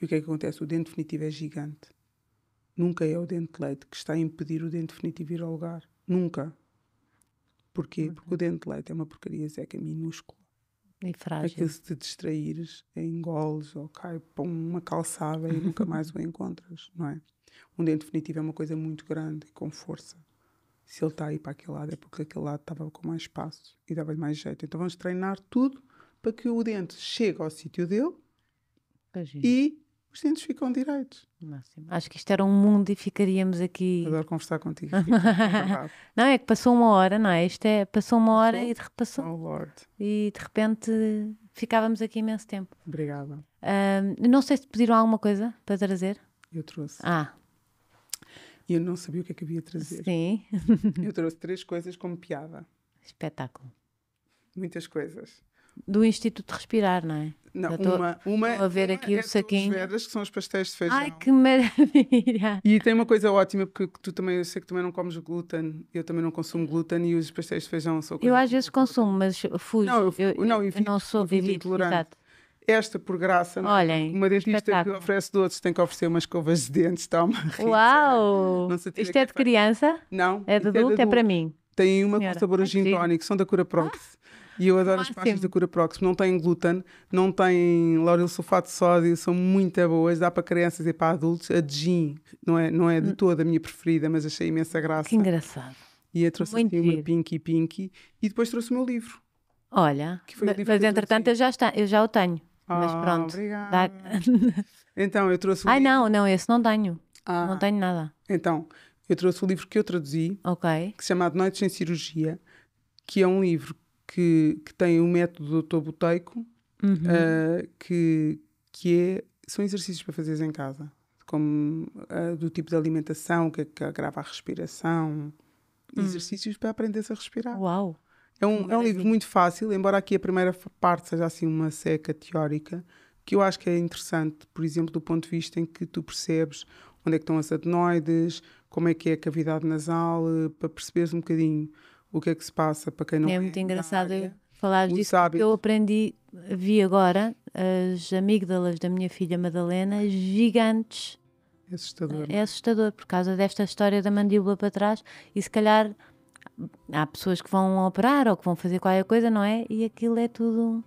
E o que é que acontece? O dente definitivo é gigante. Nunca é o dente de leite que está a impedir o dente definitivo ir ao lugar. Nunca. Porquê? Uhum. Porque o dente de leite é uma porcaria seca minúscula. E frágil. Aquilo se te distraíres, engoles ou cai para uma calçada e nunca mais o encontras, não é? Um dente definitivo é uma coisa muito grande e com força. Se ele está aí para aquele lado é porque aquele lado estava com mais espaço e dava mais jeito. Então vamos treinar tudo para que o dente chegue ao sítio dele Imagina. É. e os dentes ficam direitos. Máximo. Acho que isto era um mundo e ficaríamos aqui. Adoro conversar contigo. É não, é que passou uma hora, não é? Isto é, passou uma hora e de repassou. Oh, Lord. E de repente ficávamos aqui imenso tempo. Obrigada. Um, não sei se pediram alguma coisa para trazer. Eu trouxe. Ah. E eu não sabia o que é que havia trazer. Sim. eu trouxe três coisas como piada. Espetáculo. Muitas coisas do Instituto de Respirar, não é? Não, tô, uma, uma, a ver uma é aqui é o saquinho. veras, que são os pastéis de feijão. Ai, que maravilha! E tem uma coisa ótima, porque tu também, eu sei que também não comes glúten, eu também não consumo glúten e os pastéis de feijão são Eu às vezes consumo, mas fujo. Não, eu, eu, não, eu não sou vivido, Exato. Esta, por graça, é? Olhem, uma dentista espetáculo. que oferece doces tem que oferecer umas escovas de dentes, está uma rica, Uau! Isto é, é de criança? Não. É de adulto? É, é para mim. Tem uma Senhora, com sabor a gin tónico, são da cura própria. Ah. E eu adoro Máximo. as pastas da assim? Cura Próximo. Não têm glúten, não têm lauril sulfato de sódio, são muito boas. Dá para crianças e para adultos. A gin não é, não é de hum. toda a minha preferida, mas achei imensa graça. Que engraçado. E eu trouxe muito aqui uma Pinky Pinky e depois trouxe o meu livro. Olha, livro mas entretanto eu, eu, já está, eu já o tenho. Ah, mas pronto. Obrigada. Dá... então, eu trouxe o Ai, livro. não, não, esse não tenho. Ah, não tenho nada. Então, eu trouxe o livro que eu traduzi, Ok. que se chama Noites em Cirurgia, que é um livro que, que têm um método do uhum. uh, que, que é, são exercícios para fazeres em casa, como uh, do tipo de alimentação, que, é que agrava a respiração, uhum. exercícios para aprenderes a respirar. Uau! É um, é um livro muito fácil, embora aqui a primeira parte seja assim uma seca teórica, que eu acho que é interessante, por exemplo, do ponto de vista em que tu percebes onde é que estão as adenoides, como é que é a cavidade nasal, eh, para perceberes um bocadinho o que é que se passa para quem não é muito é engraçado falar disso eu aprendi vi agora as amígdalas da minha filha Madalena gigantes é assustador é assustador por causa desta história da mandíbula para trás e se calhar há pessoas que vão operar ou que vão fazer qualquer coisa não é e aquilo é tudo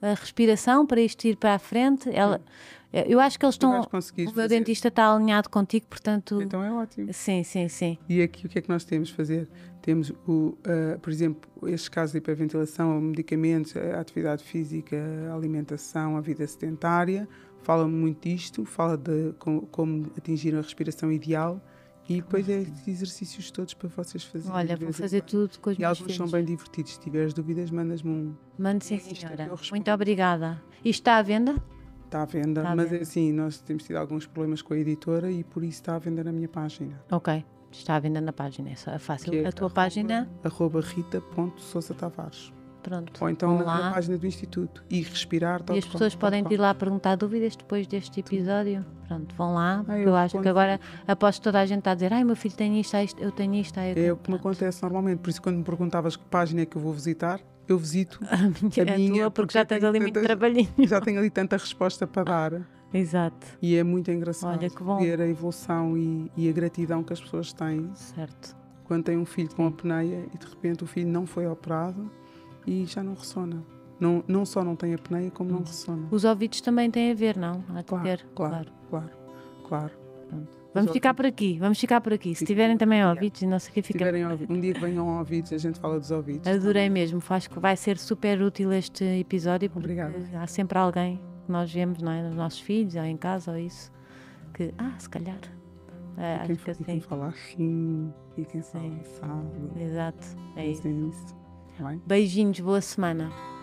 a respiração para isto ir para a frente ela Sim é, eu acho que eles estão. O meu fazer. dentista está alinhado contigo, portanto. Então é ótimo. Sim, sim, sim. E aqui o que é que nós temos de fazer? Temos, o, uh, por exemplo, estes casos de hiperventilação, medicamentos, atividade física, alimentação, a vida sedentária. Fala muito disto, fala de com, como atingir a respiração ideal. E depois é exercícios todos para vocês fazerem. Olha, vou fazer tudo com os E alguns são bem divertidos. Se tiveres dúvidas, mandas-me um. Mande, sim, senhora. Muito obrigada. E está à venda? Está à venda, mas venda. assim, nós temos tido alguns problemas com a editora e por isso está à venda na minha página. Ok, está à venda na página, é, é fácil. É a tua arroba, página? Arroba rita.sousa Tavares. Pronto, Ou então na página do Instituto e respirar. E as pessoas podem ir lá perguntar dúvidas depois deste episódio. Pronto, vão lá, ah, eu, eu acho que agora aposto toda a gente está a dizer, ai meu filho tem isto, eu tenho isto, eu É o que me acontece normalmente, por isso quando me perguntavas que página é que eu vou visitar, eu visito a minha, é a minha tua, porque, porque já tens ali muito trabalhinho. Já tenho ali tanta resposta para dar. Exato. E é muito engraçado Olha, ver a evolução e, e, a gratidão que as pessoas têm. Certo. Quando tem um filho com a apneia e de repente o filho não foi operado e já não ressona. Não, não só não tem apneia, como não, hum. ressona. Os ouvidos também têm a ver, não? Há claro, claro, claro, claro, claro. Pronto. Vamos ficar por aqui, vamos ficar por aqui. Se tiverem também ouvidos e é. não sei o que fica. Tiverem um dia que venham ouvidos, a gente fala dos ouvidos. Adorei mesmo, acho que vai ser super útil este episódio. Obrigada. Há sempre alguém que nós vemos, não é? Nos nossos filhos, ou em casa, ou isso, que, ah, se calhar. É, e quem, acho que assim. quem fala sim, e quem fala assim, sabe. Exato, é, é isso. Beijinhos, boa semana.